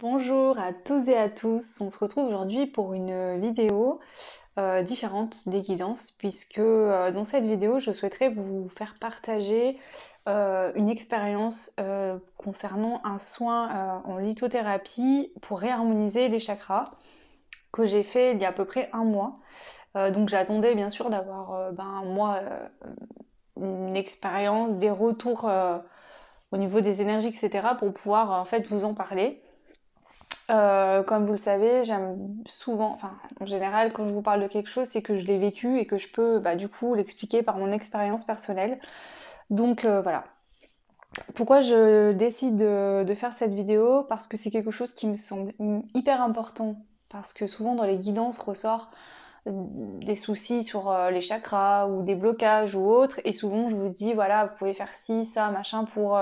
Bonjour à tous et à tous, on se retrouve aujourd'hui pour une vidéo euh, différente des guidances puisque euh, dans cette vidéo je souhaiterais vous faire partager euh, une expérience concernant un soin en lithothérapie pour réharmoniser les chakras que j'ai fait il y a à peu près un mois. donc j'attendais bien sûr d'avoir ben, moi une expérience, des retours au niveau des énergies etc pour pouvoir en fait vous en parler. Euh, comme vous le savez, j'aime souvent, enfin en général, quand je vous parle de quelque chose, c'est que je l'ai vécu et que je peux bah, du coup l'expliquer par mon expérience personnelle. Donc euh, voilà. Pourquoi je décide de, faire cette vidéo Parce que c'est quelque chose qui me semble hyper important. Parce que souvent dans les guidances ressort euh, des soucis sur les chakras ou des blocages ou autres. Et souvent je vous dis, voilà, vous pouvez faire ci, ça, machin pour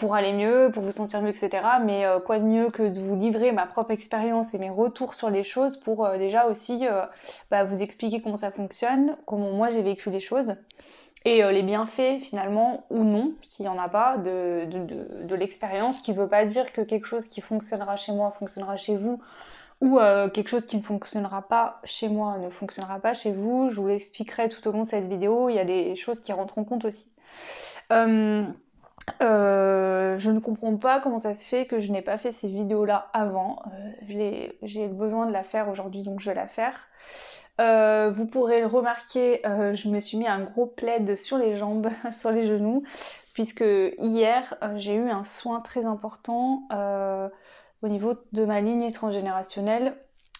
pour aller mieux, pour vous sentir mieux, etc. Mais euh, quoi de mieux que de vous livrer ma propre expérience et mes retours sur les choses pour euh, déjà aussi euh, bah, vous expliquer comment ça fonctionne, comment moi j'ai vécu les choses et les bienfaits finalement ou non, s'il n'y en a pas, de, l'expérience qui ne veut pas dire que quelque chose qui fonctionnera chez moi fonctionnera chez vous ou quelque chose qui ne fonctionnera pas chez moi ne fonctionnera pas chez vous. Je vous l'expliquerai tout au long de cette vidéo, il y a des choses qui rentrent en compte aussi. Euh, je ne comprends pas comment ça se fait que je n'ai pas fait ces vidéos-là avant. Euh, j'ai J'ai besoin de la faire aujourd'hui, donc je vais la faire. Euh, vous pourrez le remarquer, je me suis mis un gros plaid sur les jambes, sur les genoux, puisque hier j'ai eu un soin très important au niveau de ma ligne transgénérationnelle.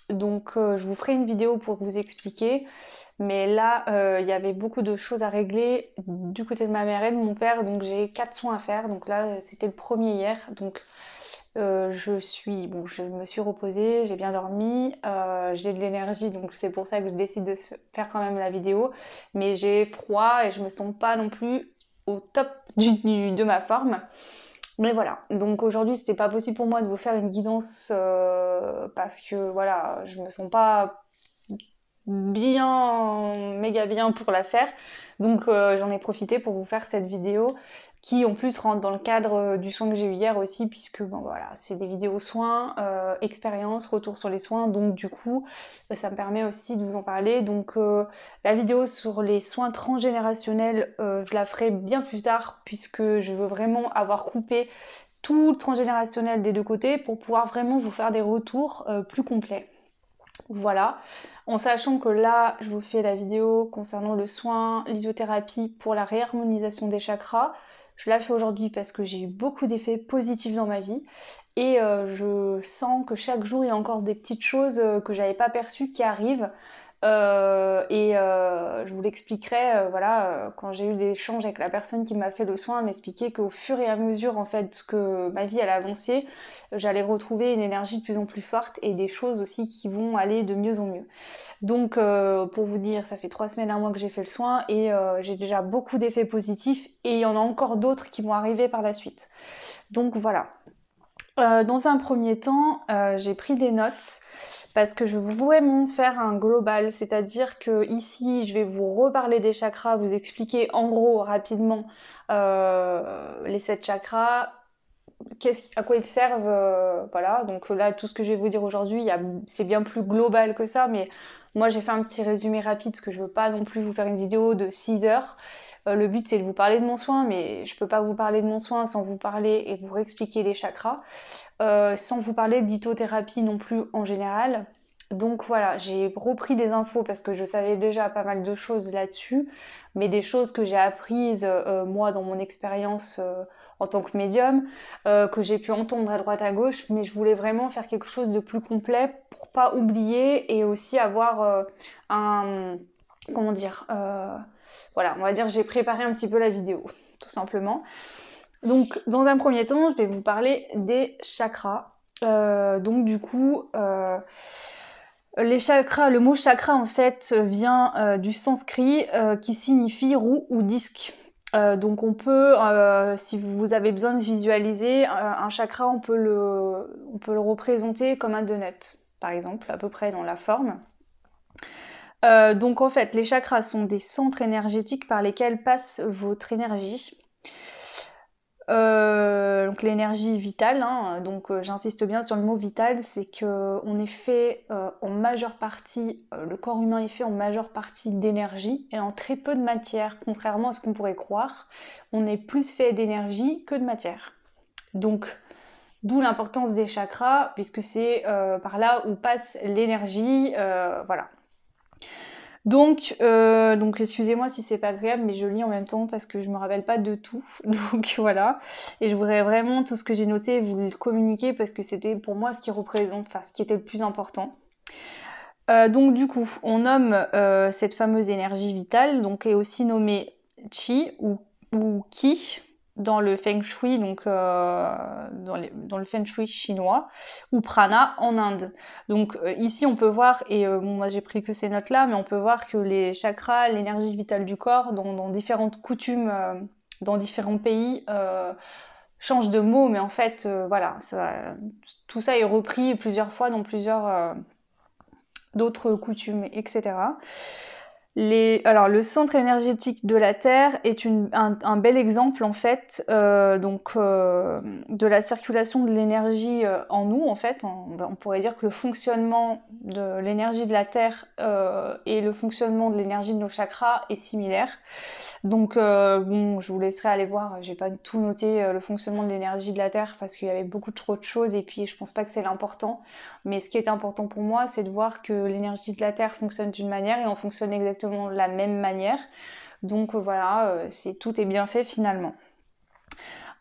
Donc je vous ferai une vidéo pour vous expliquer. Mais là, euh, il y avait beaucoup de choses à régler du côté de ma mère et de mon père, donc j'ai quatre soins à faire. Donc là, c'était le premier hier, donc euh, je suis, bon, je me suis reposée, j'ai bien dormi, euh, j'ai de l'énergie, donc c'est pour ça que je décide de faire quand même la vidéo. Mais j'ai froid et je me sens pas non plus au top de ma forme. Mais voilà, donc aujourd'hui c'était pas possible pour moi de vous faire une guidance parce que voilà, je me sens pas bien, méga bien pour la faire. Donc euh, j'en ai profité pour vous faire cette vidéo qui en plus rentre dans le cadre euh, du soin que j'ai eu hier aussi puisque bon voilà c'est des vidéos soins, expériences, euh, expérience, retour sur les soins donc du coup ça me permet aussi de vous en parler donc la vidéo sur les soins transgénérationnels je la ferai bien plus tard puisque je veux vraiment avoir coupé tout le transgénérationnel des deux côtés pour pouvoir vraiment vous faire des retours plus complets. Voilà, en sachant que là, je vous fais la vidéo concernant le soin, l'isothérapie pour la réharmonisation des chakras. Je la fais aujourd'hui parce que j'ai eu beaucoup d'effets positifs dans ma vie et euh, je sens que chaque jour il y a encore des petites choses euh, que j'avais pas perçues qui arrivent. Euh, et euh, je vous l'expliquerai, euh, voilà, quand j'ai eu l'échange avec la personne qui m'a fait le soin, m'expliquer qu'au fur et à mesure, en fait, que ma vie allait avancer, j'allais retrouver une énergie de plus en plus forte et des choses aussi qui vont aller de mieux en mieux. Donc, pour vous dire, ça fait trois semaines, un mois que j'ai fait le soin et j'ai déjà beaucoup d'effets positifs et il y en a encore d'autres qui vont arriver par la suite. Donc, voilà. dans un premier temps, j'ai pris des notes parce que je voulais vraiment faire un global, c'est-à-dire que ici je vais vous reparler des chakras, vous expliquer en gros rapidement euh, les sept chakras, à quoi ils servent, euh, voilà. Donc là, tout ce que je vais vous dire aujourd'hui, c'est bien plus global que ça, mais moi j'ai fait un petit résumé rapide parce que je veux pas non plus vous faire une vidéo de 6 heures. Euh, le but c'est de vous parler de mon soin, mais je peux pas vous parler de mon soin sans vous parler et vous réexpliquer les chakras. Euh, sans vous parler lithothérapie non plus en général. Donc voilà, j'ai repris des infos parce que je savais déjà pas mal de choses là-dessus, mais des choses que j'ai apprises euh, moi dans mon expérience euh, en tant que médium, que j'ai pu entendre à droite à gauche, mais je voulais vraiment faire quelque chose de plus complet pour pas oublier et aussi avoir un comment dire voilà, on va dire j'ai préparé un petit peu la vidéo, tout simplement. Donc, dans un premier temps, je vais vous parler des chakras. Euh, donc, du coup, euh, les chakras, le mot chakra en fait vient euh, du sanskrit qui signifie roue ou disque. donc on peut, si vous avez besoin de visualiser un chakra, on peut, le, on peut le représenter comme un donut, par exemple, à peu près dans la forme. donc en fait, les chakras sont des centres énergétiques par lesquels passe votre énergie. Euh, donc l'énergie vitale, hein. donc euh, j'insiste bien sur le mot vital, c'est que on est fait euh, en majeure partie, le corps humain est fait en majeure partie d'énergie et en très peu de matière, contrairement à ce qu'on pourrait croire, on est plus fait d'énergie que de matière. Donc d'où l'importance des chakras, puisque c'est par là où passe l'énergie, voilà. Euh, donc, excusez-moi si c'est pas agréable, mais je lis en même temps parce que je me rappelle pas de tout. Donc voilà. Et je voudrais vraiment tout ce que j'ai noté vous le communiquer parce que c'était pour moi ce qui représente, enfin ce qui était le plus important. Euh, donc du coup, on nomme euh, cette fameuse énergie vitale, donc est aussi nommée chi ou, ou ki, dans le feng shui, donc euh, dans, le feng shui chinois, ou prana en Inde. Donc euh, ici, on peut voir, et euh, moi j'ai pris que ces notes-là, mais on peut voir que les chakras, l'énergie vitale du corps, dans, différentes coutumes, dans différents pays, changent de mots, mais en fait, voilà, tout ça est repris plusieurs fois dans plusieurs d'autres coutumes, etc alors le centre énergétique de la Terre est un, bel exemple en fait euh, donc euh, de la circulation de l'énergie euh, en nous en fait on, pourrait dire que le fonctionnement de l'énergie de la Terre et le fonctionnement de l'énergie de nos chakras est similaire donc bon je vous laisserai aller voir j'ai pas tout noté le fonctionnement de l'énergie de la Terre parce qu'il y avait beaucoup trop de choses et puis je pense pas que c'est l'important mais ce qui est important pour moi, c'est de voir que l'énergie de la Terre fonctionne d'une manière et on fonctionne exactement de la même manière. Donc euh, voilà, euh, c'est tout est bien fait finalement.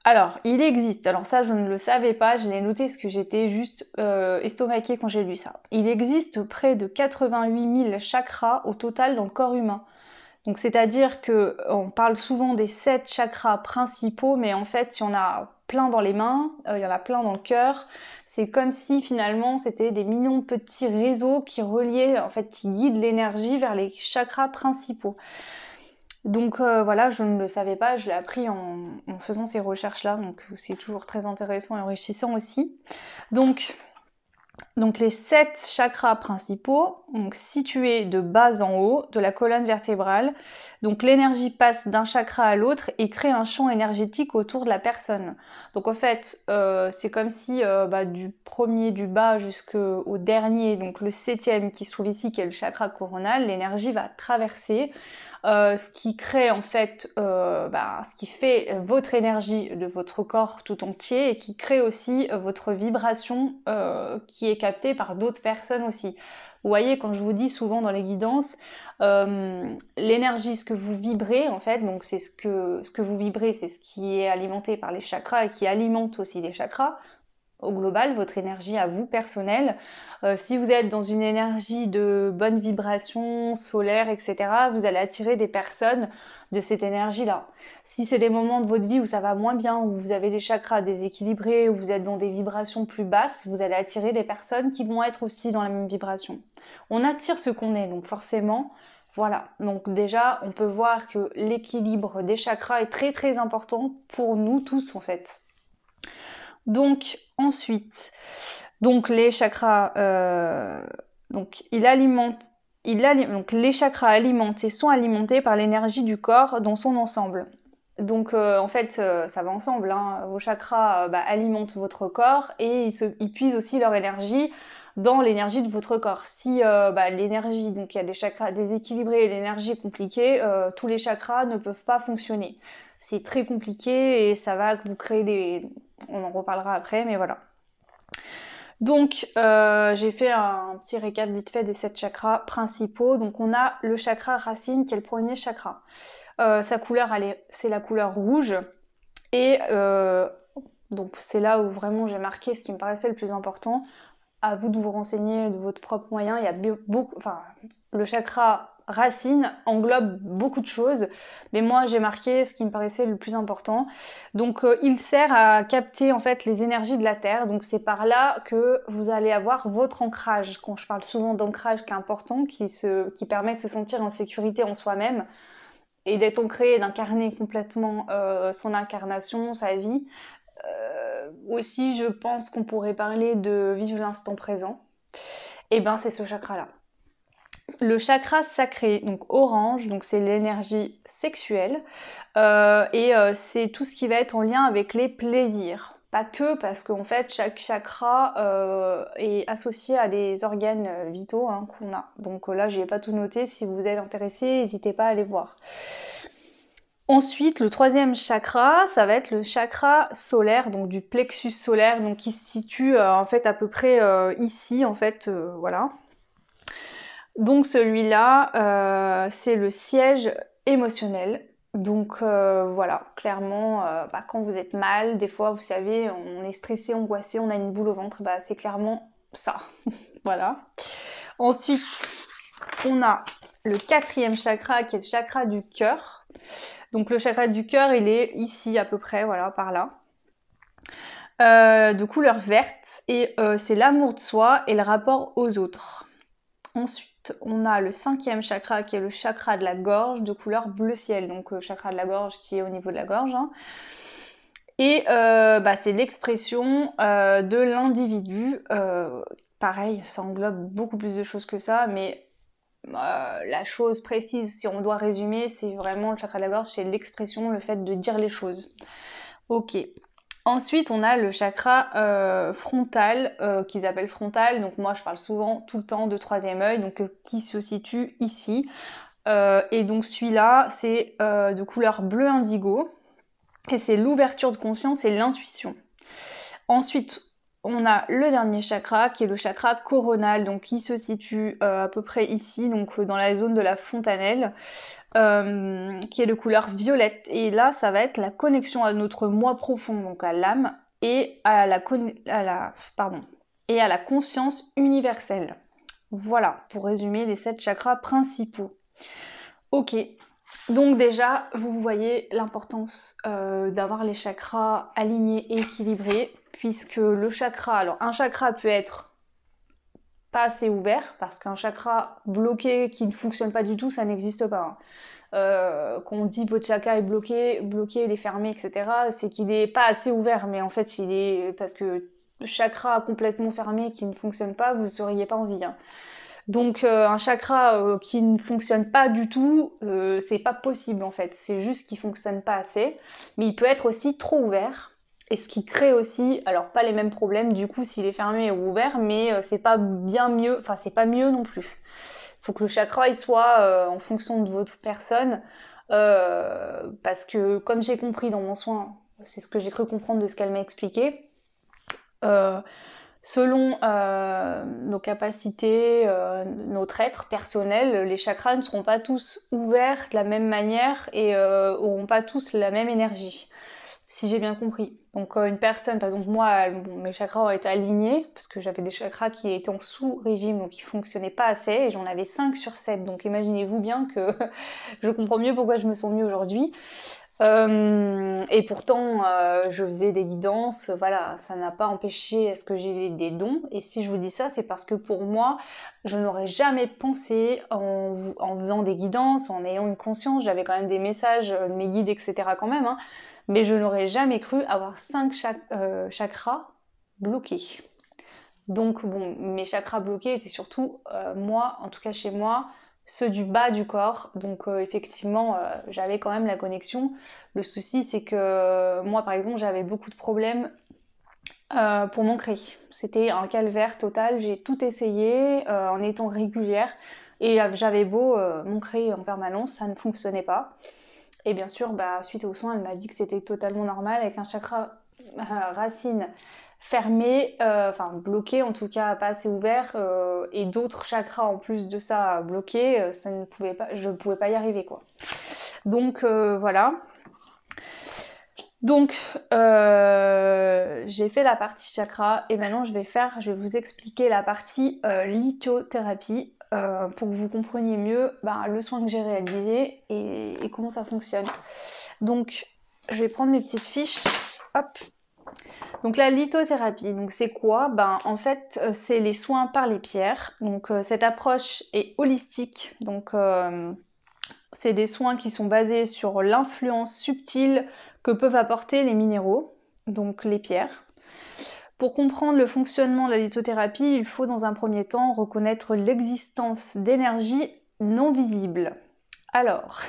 Alors, il existe, alors ça je ne le savais pas, je l'ai noté parce que j'étais juste euh, estomaquée quand j'ai lu ça. Il existe près de 88 000 chakras au total dans le corps humain. Donc c'est-à-dire que on parle souvent des 7 chakras principaux, mais en fait, si on a plein dans les mains, euh, il y en a plein dans le cœur. C'est comme si finalement c'était des millions de petits réseaux qui reliaient, en fait, qui guident l'énergie vers les chakras principaux. Donc euh, voilà, je ne le savais pas, je l'ai appris en, en faisant ces recherches-là, donc c'est toujours très intéressant et enrichissant aussi. Donc donc les sept chakras principaux, situés de bas en haut de la colonne vertébrale. Donc l'énergie passe d'un chakra à l'autre et crée un champ énergétique autour de la personne. Donc en fait, euh, c'est comme si euh, bah, du premier du bas jusqu'au dernier, donc le septième qui se trouve ici, qui est le chakra coronal, l'énergie va traverser euh, ce qui crée en fait, euh, bah, ce qui fait votre énergie de votre corps tout entier et qui crée aussi euh, votre vibration qui est captée par d'autres personnes aussi. Vous voyez, quand je vous dis souvent dans les guidances, l'énergie, ce que vous vibrez en fait, donc c'est ce que, ce que vous vibrez, c'est ce qui est alimenté par les chakras et qui alimente aussi les chakras au global, votre énergie à vous personnelle. Euh, si vous êtes dans une énergie de bonne vibration, solaire, etc., vous allez attirer des personnes de cette énergie-là. Si c'est des moments de votre vie où ça va moins bien, où vous avez des chakras déséquilibrés, où vous êtes dans des vibrations plus basses, vous allez attirer des personnes qui vont être aussi dans la même vibration. On attire ce qu'on est, donc forcément, voilà, donc déjà, on peut voir que l'équilibre des chakras est très très important pour nous tous en fait. Donc ensuite, donc les chakras, euh, donc il il les chakras alimentés sont alimentés par l'énergie du corps dans son ensemble. Donc euh, en fait, euh, ça va ensemble. Hein. Vos chakras bah, alimentent votre corps et ils, puisent aussi leur énergie dans l'énergie de votre corps. Si bah, l'énergie, donc il y a des chakras déséquilibrés et l'énergie compliquée, tous les chakras ne peuvent pas fonctionner c'est très compliqué et ça va vous créer des... On en reparlera après, mais voilà. Donc euh, j'ai fait un petit récap vite fait des sept chakras principaux. Donc on a le chakra racine qui est le premier chakra. Euh, sa couleur, c'est la couleur rouge. Et euh, donc c'est là où vraiment j'ai marqué ce qui me paraissait le plus important. À vous de vous renseigner de votre propre moyen. Il y a beaucoup, enfin, le chakra racine englobe beaucoup de choses, mais moi j'ai marqué ce qui me paraissait le plus important. Donc euh, il sert à capter en fait les énergies de la Terre, donc c'est par là que vous allez avoir votre ancrage. Quand je parle souvent d'ancrage qui est important, qui, se, qui permet de se sentir en sécurité en soi-même et d'être ancré, d'incarner complètement euh, son incarnation, sa vie. Euh, aussi, je pense qu'on pourrait parler de vivre l'instant présent. Et eh ben c'est ce chakra-là le chakra sacré, donc orange, donc c'est l'énergie sexuelle euh, et euh, c'est tout ce qui va être en lien avec les plaisirs. Pas que parce qu'en fait chaque chakra euh, est associé à des organes vitaux hein, qu'on a. Donc là j'ai pas tout noté. Si vous êtes intéressé, n'hésitez pas à aller voir. Ensuite, le troisième chakra, ça va être le chakra solaire, donc du plexus solaire, donc qui se situe en fait à peu près ici, en fait, voilà, donc celui-là, euh, c'est le siège émotionnel. Donc euh, voilà, clairement, euh, bah, quand vous êtes mal, des fois, vous savez, on est stressé, angoissé, on a une boule au ventre, bah, c'est clairement ça. voilà. Ensuite, on a le quatrième chakra qui est le chakra du cœur. Donc le chakra du cœur, il est ici à peu près, voilà, par là. de couleur verte et c'est l'amour de soi et le rapport aux autres. Ensuite, on a le cinquième chakra qui est le chakra de la gorge de couleur bleu ciel, donc le euh, chakra de la gorge qui est au niveau de la gorge. Hein. Et euh, bah, c'est l'expression euh, de l'individu. pareil, ça englobe beaucoup plus de choses que ça, mais la chose précise, si on doit résumer, c'est vraiment le chakra de la gorge, c'est l'expression, le fait de dire les choses. Ok. Ensuite, on a le chakra euh, frontal, euh, qu'ils appellent frontal. Donc moi, je parle souvent tout le temps de troisième œil, donc euh, qui se situe ici. et donc celui-là, c'est de couleur bleu indigo. Et c'est l'ouverture de conscience et l'intuition. Ensuite, on a le dernier chakra qui est le chakra coronal, donc qui se situe euh, à peu près ici, donc euh, dans la zone de la fontanelle, euh, qui est de couleur violette. Et là, ça va être la connexion à notre moi profond, donc à l'âme, et à la, Pardon. et à la conscience universelle. Voilà, pour résumer les sept chakras principaux. Ok, donc déjà, vous voyez l'importance d'avoir les chakras alignés et équilibrés puisque le chakra, alors un chakra peut être pas assez ouvert, parce qu'un chakra bloqué qui ne fonctionne pas du tout, ça n'existe pas. Quand on hein. euh, qu'on dit votre chakra est bloqué, bloqué, il est fermé, etc. C'est qu'il n'est pas assez ouvert, mais en fait, il est parce que chakra complètement fermé qui ne fonctionne pas, vous n'auriez pas envie. Hein. Donc euh, un chakra euh, qui ne fonctionne pas du tout, c'est pas possible en fait. C'est juste qu'il fonctionne pas assez, mais il peut être aussi trop ouvert et ce qui crée aussi, alors pas les mêmes problèmes du coup s'il est fermé ou ouvert, mais euh, c'est pas bien mieux, enfin c'est pas mieux non plus. Faut que le chakra il soit euh, en fonction de votre personne, euh, parce que comme j'ai compris dans mon soin, c'est ce que j'ai cru comprendre de ce qu'elle m'a expliqué. selon nos capacités, notre être personnel, les chakras ne seront pas tous ouverts de la même manière et n'auront pas tous la même énergie si j'ai bien compris. Donc euh, une personne, par exemple moi, euh, mes chakras ont été alignés parce que j'avais des chakras qui étaient en sous-régime, donc qui fonctionnaient pas assez, et j'en avais 5 sur 7. Donc imaginez-vous bien que je comprends mieux pourquoi je me sens mieux aujourd'hui. Euh, et pourtant, euh, je faisais des guidances, voilà, ça n'a pas empêché est ce que j'ai des dons. Et si je vous dis ça, c'est parce que pour moi, je n'aurais jamais pensé en, faisant des guidances, en ayant une conscience, j'avais quand même des messages euh, de mes guides, etc. quand même, hein. mais je n'aurais jamais cru avoir 5 chakras bloqués. Donc bon, mes chakras bloqués étaient surtout, moi, en tout cas chez moi, ceux du bas du corps. Donc euh, effectivement, euh, j'avais quand même la connexion. Le souci, c'est que euh, moi, par exemple, j'avais beaucoup de problèmes pour mon cri. C'était un calvaire total. J'ai tout essayé en étant régulière. Et j'avais beau mon cri en permanence, ça ne fonctionnait pas. Et bien sûr, bah, suite au soin elle m'a dit que c'était totalement normal avec un chakra racine fermé, euh, enfin bloqué, en tout cas, pas assez ouvert, euh, et d'autres chakras en plus de ça bloqués, euh, ça ne pouvait pas, je ne pouvais pas y arriver quoi. Donc voilà. Donc j'ai fait la partie chakra et maintenant je vais faire, je vais vous expliquer la partie lithothérapie pour que vous compreniez mieux ben, le soin que j'ai réalisé et, et, comment ça fonctionne. Donc, je vais prendre mes petites fiches. Hop. Donc la lithothérapie, donc c'est quoi Ben en fait euh, c'est les soins par les pierres. Donc euh, cette approche est holistique. Donc euh, c'est des soins qui sont basés sur l'influence subtile que peuvent apporter les minéraux, donc les pierres. Pour comprendre le fonctionnement de la lithothérapie, il faut dans un premier temps reconnaître l'existence d'énergie non visible. Alors,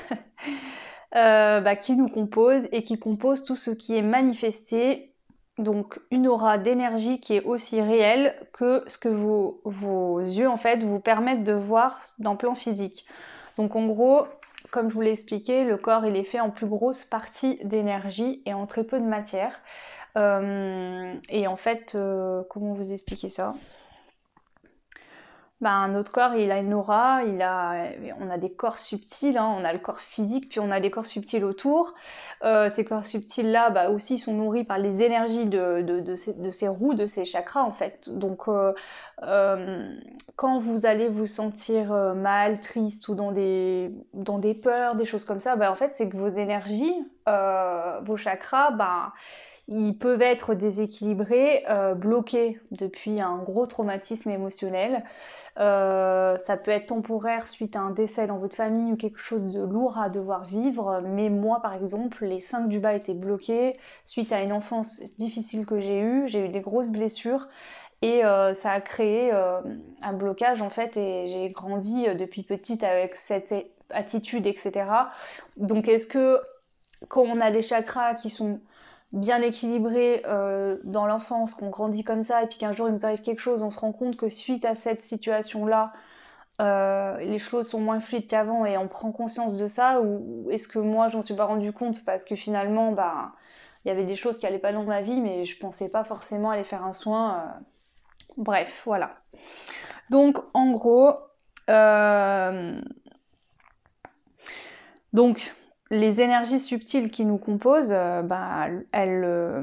bah, qui nous compose et qui compose tout ce qui est manifesté donc une aura d'énergie qui est aussi réelle que ce que vos, vos yeux en fait vous permettent de voir le plan physique. Donc en gros, comme je vous l'ai expliqué, le corps il est fait en plus grosse partie d'énergie et en très peu de matière. Euh, et en fait, euh, comment vous expliquer ça ben, notre corps, il a une aura, il a, on a des corps subtils, hein. on a le corps physique, puis on a des corps subtils autour. Euh, ces corps subtils-là, bah, aussi, sont nourris par les énergies de, ces, roues, de ces chakras, en fait. Donc, euh, euh, quand vous allez vous sentir mal, triste ou dans des, dans des peurs, des choses comme ça, bah, en fait, c'est que vos énergies, vos chakras, bah, ils peuvent être déséquilibrés, euh, bloqués depuis un gros traumatisme émotionnel. Euh, ça peut être temporaire suite à un décès dans votre famille ou quelque chose de lourd à devoir vivre. Mais moi, par exemple, les 5 du bas étaient bloqués suite à une enfance difficile que j'ai eue. J'ai eu des grosses blessures et euh, ça a créé un blocage en fait et j'ai grandi depuis petite avec cette attitude etc donc est-ce que quand on a des chakras qui sont bien équilibré euh, dans l'enfance, qu'on grandit comme ça, et puis qu'un jour il nous arrive quelque chose, on se rend compte que suite à cette situation-là, euh, les choses sont moins fluides qu'avant et on prend conscience de ça, ou, est-ce que moi j'en suis pas rendu compte parce que finalement, bah, il y avait des choses qui allaient pas dans ma vie, mais je pensais pas forcément aller faire un soin. Euh. Bref, voilà. Donc en gros, donc les énergies subtiles qui nous composent, euh, bah, euh,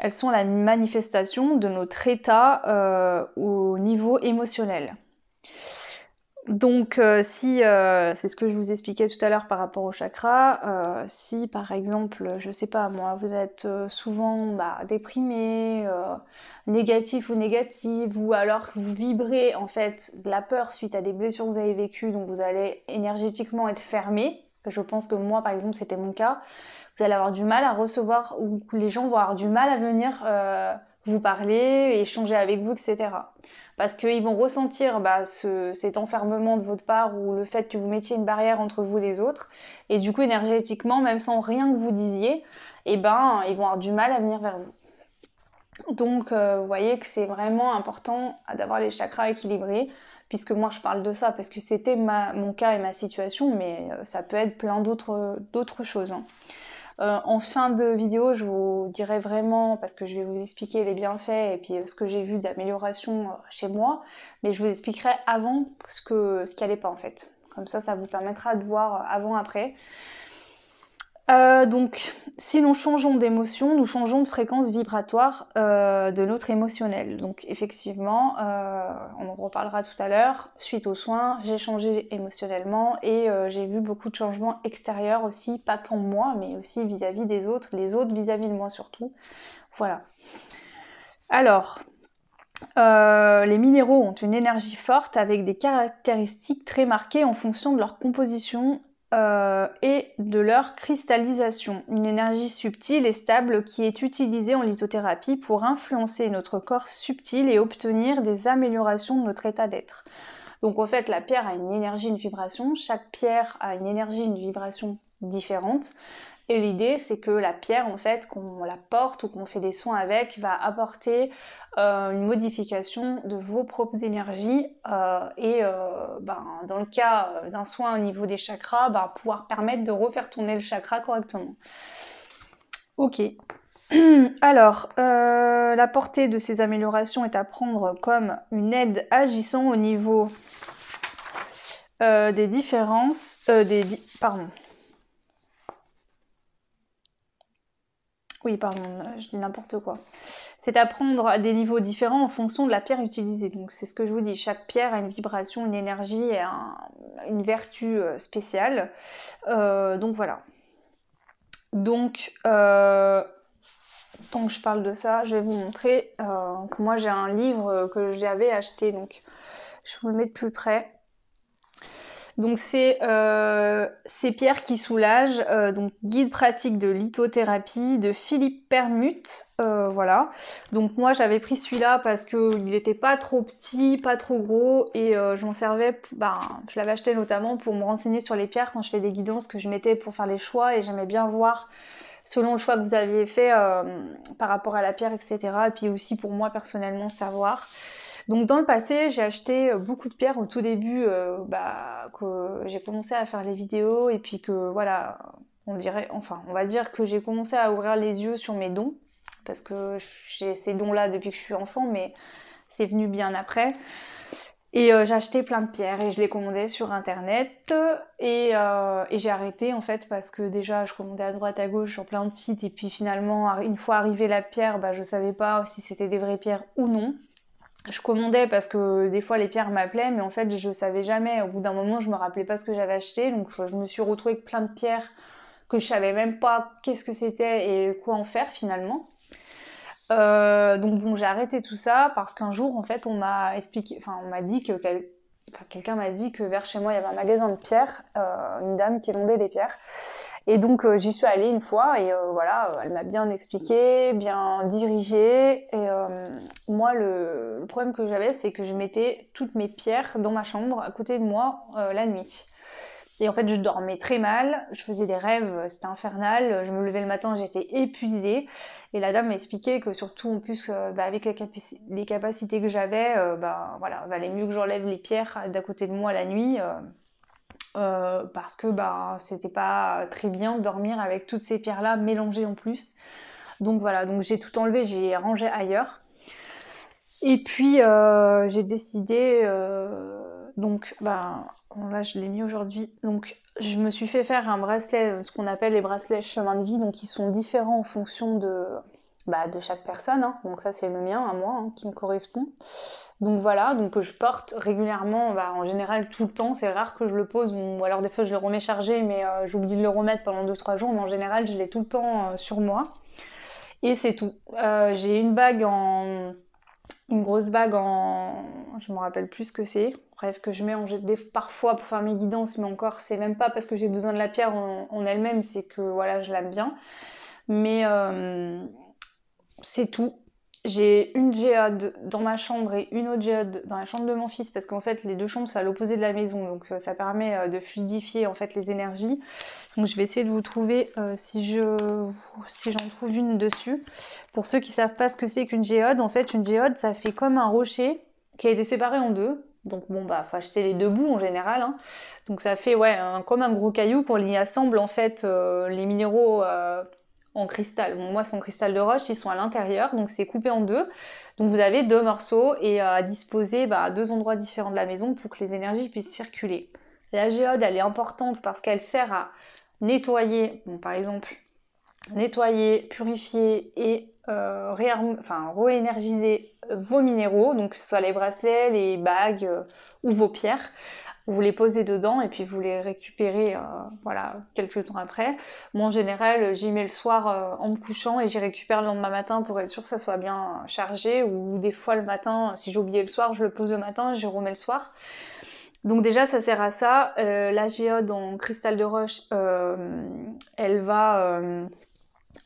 elles, sont la manifestation de notre état euh, au niveau émotionnel. Donc si, c'est ce que je vous expliquais tout à l'heure par rapport au chakra, si par exemple, je sais pas moi, vous êtes souvent bah, déprimé, négatif ou négative, ou alors que vous vibrez en fait de la peur suite à des blessures que vous avez vécues, donc vous allez énergétiquement être fermé, je pense que moi, par exemple, c'était mon cas. Vous allez avoir du mal à recevoir ou les gens vont avoir du mal à venir euh, vous parler, échanger avec vous, etc. Parce qu'ils vont ressentir bah, cet enfermement de votre part ou le fait que vous mettiez une barrière entre vous et les autres. Et du coup, énergétiquement, même sans rien que vous disiez, eh ben, ils vont avoir du mal à venir vers vous. Donc, euh, vous voyez que c'est vraiment important d'avoir les chakras équilibrés puisque moi je parle de ça, parce que c'était mon cas et ma situation, mais euh, ça peut être plein d'autres choses. Hein. Euh, en fin de vidéo, je vous dirai vraiment, parce que je vais vous expliquer les bienfaits et puis euh, ce que j'ai vu d'amélioration chez moi, mais je vous expliquerai avant ce, que, ce qui n'allait pas en fait. Comme ça, ça vous permettra de voir avant-après. Euh, donc, si nous changeons d'émotion, nous changeons de fréquence vibratoire euh, de notre émotionnel. Donc, effectivement, euh, on en reparlera tout à l'heure. Suite aux soins, j'ai changé émotionnellement et j'ai vu beaucoup de changements extérieurs aussi, pas qu'en moi, mais aussi vis-à-vis des autres, les autres vis-à-vis de moi surtout. Voilà. Alors, les minéraux ont une énergie forte avec des caractéristiques très marquées en fonction de leur composition euh, et de leur cristallisation, une énergie subtile et stable qui est utilisée en lithothérapie pour influencer notre corps subtil et obtenir des améliorations de notre état d'être. Donc en fait, la pierre a une énergie, une vibration, chaque pierre a une énergie, une vibration différente. Et l'idée, c'est que la pierre, en fait, qu'on la porte ou qu'on fait des soins avec, va apporter euh, une modification de vos propres énergies euh, et euh, ben, dans le cas d'un soin au niveau des chakras, va ben, pouvoir permettre de refaire tourner le chakra correctement. Ok. Alors, la portée de ces améliorations est à prendre comme une aide agissant au niveau des différences, des, pardon, Oui, pardon, je dis n'importe quoi. C'est apprendre à des niveaux différents en fonction de la pierre utilisée. Donc c'est ce que je vous dis, chaque pierre a une vibration, une énergie et une vertu euh, spéciale. Euh, donc voilà. Donc, euh, tant que je parle de ça, je vais vous montrer moi j'ai un livre que j'avais acheté. Donc je vous le mets de plus près. Donc c'est euh, ces pierres qui soulagent, euh, donc guide pratique de lithothérapie de Philippe Permut, euh, voilà. Donc moi j'avais pris celui-là parce qu'il n'était pas trop petit, pas trop gros et je m'en servais, ben, je l'avais acheté notamment pour me renseigner sur les pierres quand je fais des guidances que je mettais pour faire les choix et j'aimais bien voir selon le choix que vous aviez fait par rapport à la pierre, etc. Et puis aussi pour moi personnellement savoir. Donc dans le passé, j'ai acheté euh, beaucoup de pierres au tout début, euh, bah, que j'ai commencé à faire les vidéos et puis que voilà, on dirait, enfin, on va dire que j'ai commencé à ouvrir les yeux sur mes dons parce que j'ai ces dons-là depuis que je suis enfant, mais c'est venu bien après. Et euh, j'ai acheté plein de pierres et je les commandais sur internet. Et, j'ai arrêté en fait parce que déjà je commandais à droite à gauche sur plein de sites. Et puis finalement, une fois arrivée la pierre, bah, je savais pas si c'était des vraies pierres ou non je commandais parce que euh, des fois les pierres m'appelaient, mais en fait je savais jamais. Au bout d'un moment, je me rappelais pas ce que j'avais acheté, donc je, me suis retrouvée avec plein de pierres que je savais même pas qu'est-ce que c'était et quoi en faire finalement. Euh, donc bon, j'ai arrêté tout ça parce qu'un jour, en fait, on m'a expliqué, enfin, on m'a dit que quelqu'un m'a dit que vers chez moi il y avait un magasin de pierres, euh, une dame qui vendait des pierres. Et donc euh, j'y suis allée une fois et euh, voilà, elle m'a bien expliqué, bien dirigé. Et euh, moi, le, problème que j'avais, c'est que je mettais toutes mes pierres dans ma chambre à côté de moi la nuit. Et en fait, je dormais très mal, je faisais des rêves, c'était infernal. Je me levais le matin, j'étais épuisée. Et la dame m'expliquait que surtout, en plus, bah, avec les capacités que j'avais, bah, voilà, valait mieux que j'enlève les pierres d'à côté de moi la nuit. Euh, parce que bah c'était pas très bien de dormir avec toutes ces pierres-là mélangées en plus. Donc voilà, donc j'ai tout enlevé, j'ai rangé ailleurs. Et puis euh, j'ai décidé, euh, donc ben, là je l'ai mis aujourd'hui, donc je me suis fait faire un bracelet, ce qu'on appelle les bracelets chemin de vie, donc ils sont différents en fonction de, bah, de chaque personne. Hein. Donc ça c'est le mien à moi hein, qui me correspond. Donc voilà, donc euh, je porte régulièrement, bah, en général tout le temps. C'est rare que je le pose ou alors des fois je le remets chargé, mais euh, j'oublie de le remettre pendant 2-3 jours. Mais en général je l'ai tout le temps euh, sur moi. Et c'est tout. j'ai une bague en une grosse bague en je me rappelle plus ce que c'est bref que je mets en des, parfois pour faire mes guidances mais encore c'est même pas parce que j'ai besoin de la pierre en, elle-même c'est que voilà je l'aime bien mais c'est tout. J'ai une géode dans ma chambre et une autre géode dans la chambre de mon fils parce qu'en fait les deux chambres sont à l'opposé de la maison donc euh, ça permet euh, de fluidifier en fait les énergies. Donc je vais essayer de vous trouver euh, si je si j'en trouve une dessus. Pour ceux qui savent pas ce que c'est qu'une géode, en fait une géode ça fait comme un rocher qui a été séparé en deux. Donc bon bah faut acheter les deux bouts en général. Hein. Donc ça fait ouais comme un gros caillou pour y assemble en fait les minéraux en cristal. moi, c'est cristal de roche, ils sont à l'intérieur, donc c'est coupé en deux. Donc vous avez deux morceaux et euh, à disposer à bah, deux endroits différents de la maison pour que les énergies puissent circuler. La géode, elle est importante parce qu'elle sert à nettoyer, par exemple, nettoyer, purifier et euh, réénergiser vos minéraux, donc que ce soit les bracelets, les bagues euh, ou vos pierres vous les posez dedans et puis vous les récupérez euh, voilà, quelques temps après. Moi en général euh, j'y mets le soir euh, en me couchant et j'y récupère le lendemain matin pour être sûr que ça soit bien chargé ou des fois le matin, si j'oubliais le soir, je le pose le matin et j'y remets le soir. Donc déjà ça sert à ça. la géode en cristal de roche, elle va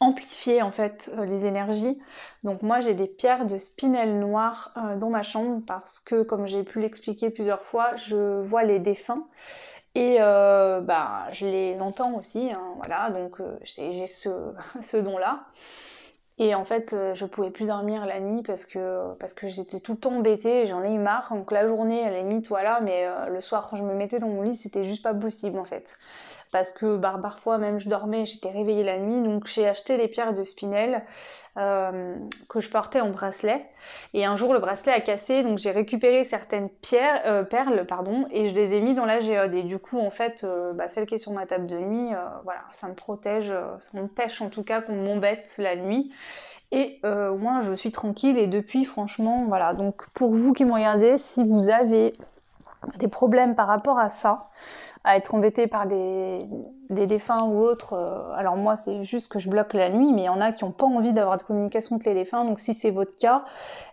amplifier en fait euh, les énergies. Donc moi j'ai des pierres de spinel noir euh, dans ma chambre parce que comme j'ai pu l'expliquer plusieurs fois, je vois les défunts et euh, bah, je les entends aussi. Hein, voilà, donc j'ai ce, don-là. Et en fait, je pouvais plus dormir la nuit parce que, parce que j'étais tout le embêtée, j'en ai eu marre. Donc la journée, à la limite, voilà, mais le soir, quand je me mettais dans mon lit, c'était juste pas possible en fait parce que parfois même je dormais, j'étais réveillée la nuit, donc j'ai acheté les pierres de Spinel euh, que je portais en bracelet. Et un jour le bracelet a cassé, donc j'ai récupéré certaines pierres, euh, perles, pardon, et je les ai mis dans la géode. Et du coup en fait, euh, bah, celle qui est sur ma table de nuit, voilà, ça me protège, ça m'empêche en tout cas qu'on m'embête la nuit. Et au moins je suis tranquille. Et depuis, franchement, voilà. Donc pour vous qui me regardez, si vous avez des problèmes par rapport à ça, à être embêté par des, défunts ou autres. Euh, alors moi, c'est juste que je bloque la nuit, mais il y en a qui n'ont pas envie d'avoir de communication avec les défunts. Donc si c'est votre cas,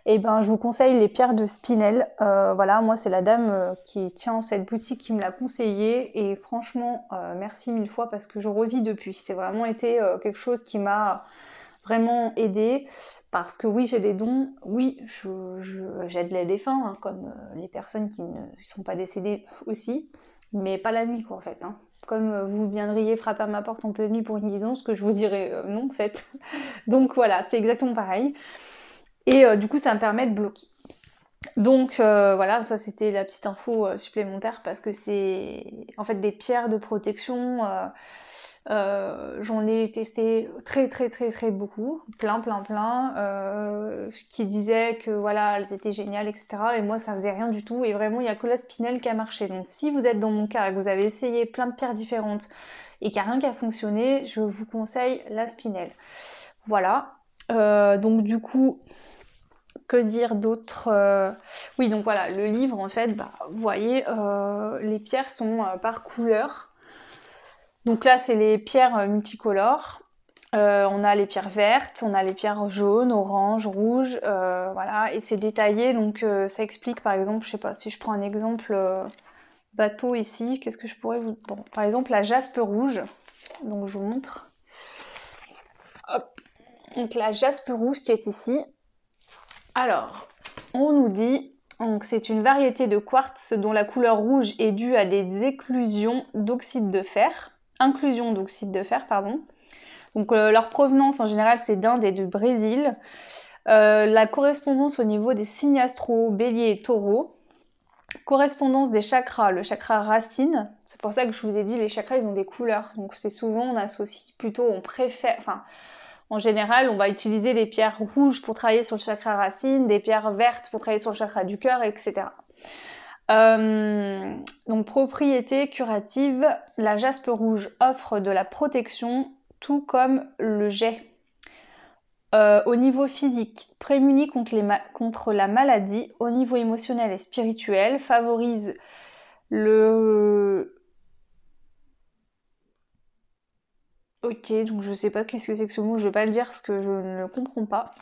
eh ben, je vous conseille les pierres de Spinel. Euh, voilà, moi, c'est la dame euh, qui tient cette boutique qui me l'a conseillée, Et franchement, merci mille fois parce que je revis depuis. C'est vraiment été quelque chose qui m'a vraiment aidé parce que oui j'ai des dons, oui j'aide les défunts hein, comme les personnes qui ne sont pas décédées aussi, mais pas la nuit, quoi, en fait. Hein. Comme euh, vous viendriez frapper à ma porte en pleine nuit pour une guison, ce que je vous dirais euh, non, en fait. Donc voilà, c'est exactement pareil. Et euh, du coup, ça me permet de bloquer. Donc voilà, ça c'était la petite info supplémentaire parce que c'est en fait des pierres de protection euh, j'en ai testé très très très très beaucoup, plein plein plein, euh, qui disaient que voilà, elles étaient géniales, etc. Et moi ça faisait rien du tout. Et vraiment, il n'y a que la spinelle qui a marché. Donc si vous êtes dans mon cas et que vous avez essayé plein de pierres différentes et qu'il n'y a rien qui a fonctionné, je vous conseille la spinelle. Voilà. Euh, donc du coup, que dire d'autre Oui, donc voilà, le livre, en fait, bah, vous voyez, les pierres sont par couleur. Donc là, c'est les pierres euh, multicolores. Euh, on a les pierres vertes, on a les pierres jaunes, oranges, rouges, euh, voilà, et c'est détaillé, donc ça explique par exemple, je sais pas, si je prends un exemple bateau ici, qu'est-ce que je pourrais vous... Bon, par exemple la jaspe rouge, donc je vous montre. Hop. Donc la jaspe rouge qui est ici. Alors, on nous dit, donc c'est une variété de quartz dont la couleur rouge est due à des éclusions d'oxyde de fer inclusion d'oxyde de fer, pardon. Donc euh, leur provenance en général c'est d'Inde et du Brésil. Euh, la correspondance au niveau des signes astro, bélier et taureau. Correspondance des chakras, le chakra racine, c'est pour ça que je vous ai dit les chakras ils ont des couleurs, donc c'est souvent on associe plutôt, on préfère, enfin en général, on va utiliser des pierres rouges pour travailler sur le chakra racine, des pierres vertes pour travailler sur le chakra du cœur, etc. Euh, donc propriété curative, la jaspe rouge offre de la protection tout comme le jet. Euh, au niveau physique, prémunie contre, les contre, la maladie, au niveau émotionnel et spirituel, favorise le... Ok, donc je sais pas qu'est-ce que c'est que ce mot, je vais pas le dire parce que je ne le comprends pas.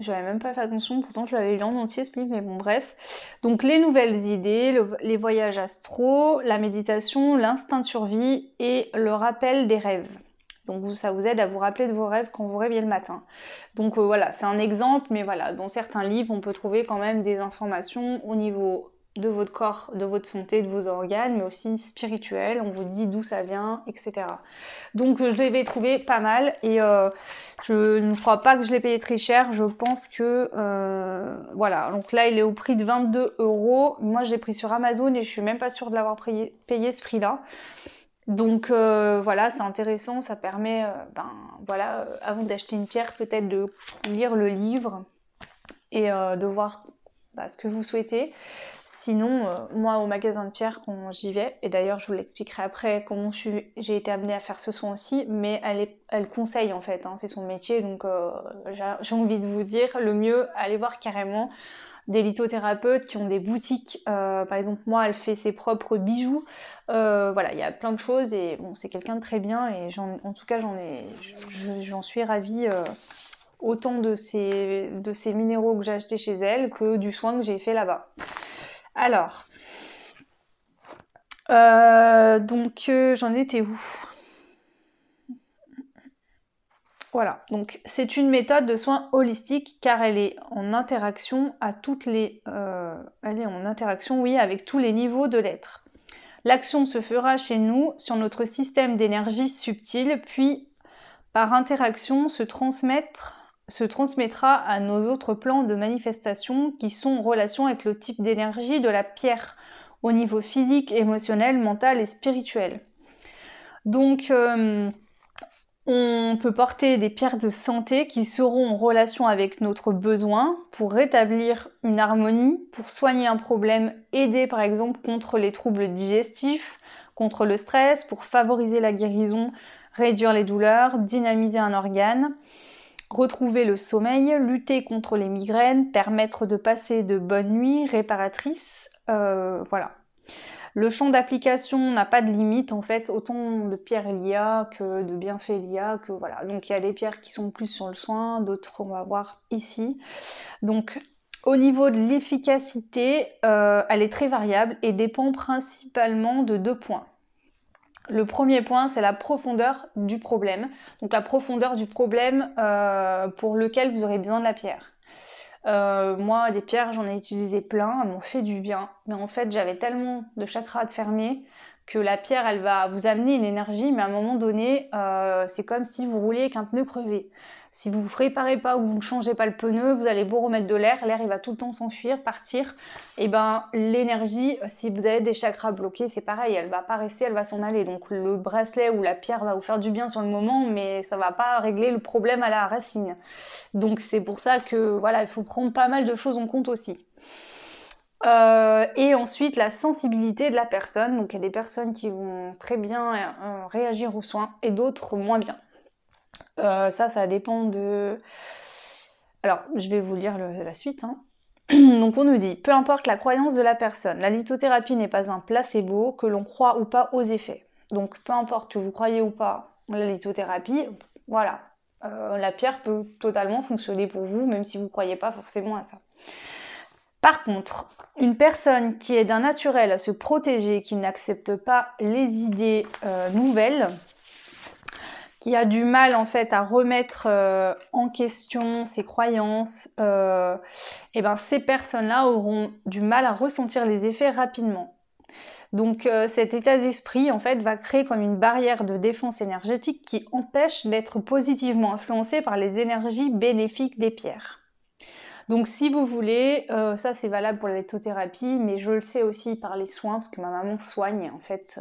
J'avais même pas fait attention, pourtant je l'avais lu en entier ce livre, mais bon bref. Donc les nouvelles idées, les voyages astro, la méditation, l'instinct de survie et le rappel des rêves. Donc ça vous aide à vous rappeler de vos rêves quand vous rêviez le matin. Donc euh, voilà, c'est un exemple, mais voilà, dans certains livres, on peut trouver quand même des informations au niveau de votre corps, de votre santé, de vos organes, mais aussi spirituel. On vous dit d'où ça vient, etc. Donc euh, je l'avais trouvé pas mal et euh, je ne crois pas que je l'ai payé très cher. Je pense que euh, voilà. Donc là, il est au prix de 22 euros. Moi, je l'ai pris sur Amazon et je suis même pas sûre de l'avoir payé, ce prix-là. Donc voilà, c'est intéressant. Ça permet, ben voilà, avant d'acheter une pierre, peut-être de lire le livre et de voir bah, ce que vous souhaitez. Sinon, euh, moi au magasin de pierre quand j'y vais, et d'ailleurs je vous l'expliquerai après comment j'ai été amenée à faire ce soin aussi, mais elle, conseille en fait, hein, c'est son métier, donc euh, j'ai envie de vous dire, le mieux, allez voir carrément des lithothérapeutes qui ont des boutiques. Euh, par exemple, moi, elle fait ses propres bijoux. voilà, il y a plein de choses et bon, c'est quelqu'un de très bien et en, tout cas, j'en j'en suis ravie autant de ces, de ces minéraux que j'ai achetés chez elle que du soin que j'ai fait là-bas. Alors, euh, donc euh, j'en étais où Voilà, donc c'est une méthode de soins holistique car elle est en interaction à toutes les. Euh, elle est en interaction, oui, avec tous les niveaux de l'être. L'action se fera chez nous sur notre système d'énergie subtile, puis par interaction se transmettre se transmettra à nos autres plans de manifestation qui sont en relation avec le type d'énergie de la pierre au niveau physique, émotionnel, mental et spirituel. Donc euh, on peut porter des pierres de santé qui seront en relation avec notre besoin pour rétablir une harmonie, pour soigner un problème, aider par exemple contre les troubles digestifs, contre le stress, pour favoriser la guérison, réduire les douleurs, dynamiser un organe. Retrouver le sommeil, lutter contre les migraines, permettre de passer de bonnes nuits réparatrices, euh, voilà. Le champ d'application n'a pas de limite en fait, autant de pierres l'IA que de bienfaits il que voilà. Donc il y a des pierres qui sont plus sur le soin, d'autres on va voir ici. Donc au niveau de l'efficacité, euh, elle est très variable et dépend principalement de deux points. Le premier point, c'est la profondeur du problème. Donc la profondeur du problème euh, pour lequel vous aurez besoin de la pierre. Euh, moi, des pierres, j'en ai utilisé plein, elles m'ont fait du bien. Mais en fait, j'avais tellement de chakras fermés que la pierre, elle va vous amener une énergie, mais à un moment donné, euh, c'est comme si vous rouliez avec un pneu crevé. Si vous ne préparez pas ou vous ne changez pas le pneu, vous allez beau remettre de l'air, l'air il va tout le temps s'enfuir, partir. Et eh ben l'énergie, euh, si vous avez des chakras bloqués, c'est pareil, elle va pas rester, elle va s'en aller. Donc le bracelet ou la pierre va vous faire du bien sur le moment, mais ça va pas régler le problème à la racine. Donc c'est pour ça que voilà, il faut prendre pas mal de choses en compte aussi. Euh, et ensuite la sensibilité de la personne. Donc il y a des personnes qui vont très bien euh, réagir aux soins et d'autres moins bien. Euh, ça, ça dépend de... Alors, je vais vous lire la suite. Hein. Donc on nous dit, peu importe la croyance de la personne, la lithothérapie n'est pas un placebo, que l'on croit ou pas aux effets. Donc peu importe que vous croyez ou pas la lithothérapie, voilà, euh, la pierre peut totalement fonctionner pour vous, même si vous ne croyez pas forcément à ça. Par contre, une personne qui est d'un naturel à se protéger, qui n'accepte pas les idées euh, nouvelles, qui a du mal en fait à remettre euh, en question ses croyances, et euh, eh ben ces personnes-là auront du mal à ressentir les effets rapidement. Donc euh, cet état d'esprit en fait va créer comme une barrière de défense énergétique qui empêche d'être positivement influencé par les énergies bénéfiques des pierres. Donc si vous voulez, ça c'est valable pour la lithothérapie, mais je le sais aussi par les soins, parce que ma maman soigne en fait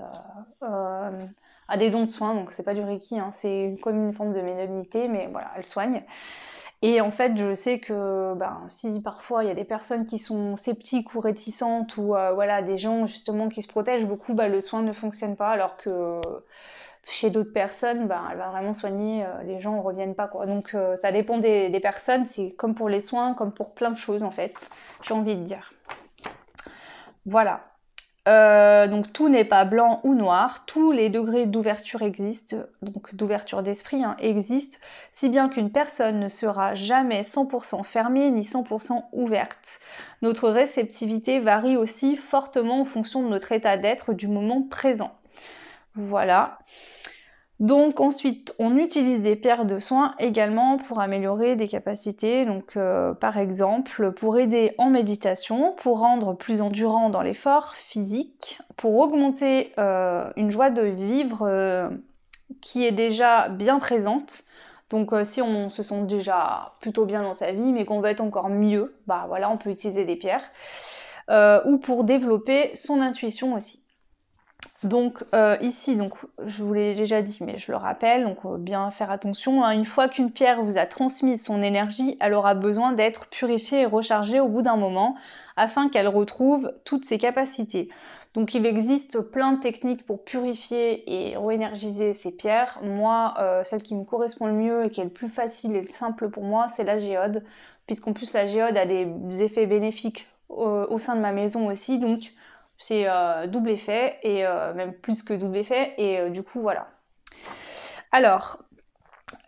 à des dons de soins, donc c'est pas du Reiki, hein, c'est comme une forme de médiumnité, mais voilà, elle soigne. Et en fait, je sais que ben, si parfois il y a des personnes qui sont sceptiques ou réticentes ou euh, voilà des gens justement qui se protègent beaucoup, bah, le soin ne fonctionne pas, alors que chez d'autres personnes, ben, elle va vraiment soigner, euh, les gens ne reviennent pas. Quoi. Donc euh, ça dépend des personnes, c'est comme pour les soins, comme pour plein de choses en fait, j'ai envie de dire. Voilà. Euh, donc tout n'est pas blanc ou noir, tous les degrés d'ouverture existent, donc d'ouverture d'esprit hein, existent, si bien qu'une personne ne sera jamais 100% fermée ni 100% ouverte. Notre réceptivité varie aussi fortement en fonction de notre état d'être du moment présent. Voilà. Donc ensuite, on utilise des pierres de soins également pour améliorer des capacités, donc euh, par exemple pour aider en méditation, pour rendre plus endurant dans l'effort physique, pour augmenter euh, une joie de vivre euh, qui est déjà bien présente. Donc si on se sent déjà plutôt bien dans sa vie, mais qu'on veut être encore mieux, bah voilà, on peut utiliser des pierres. ou pour développer son intuition aussi. Donc euh, ici, donc, je vous l'ai déjà dit, mais je le rappelle, donc euh, bien faire attention. Hein. une fois qu'une pierre vous a transmis son énergie, elle aura besoin d'être purifiée et rechargée au bout d'un moment afin qu'elle retrouve toutes ses capacités. Donc il existe plein de techniques pour purifier et réénergiser ces pierres. Moi, euh, celle qui me correspond le mieux et qui est le plus facile et le simple pour moi, c'est la géode, puisqu'en plus la géode a des effets bénéfiques au sein de ma maison aussi. Donc c'est euh, double effet, et euh, même plus que double effet, et euh, du coup, voilà. Alors,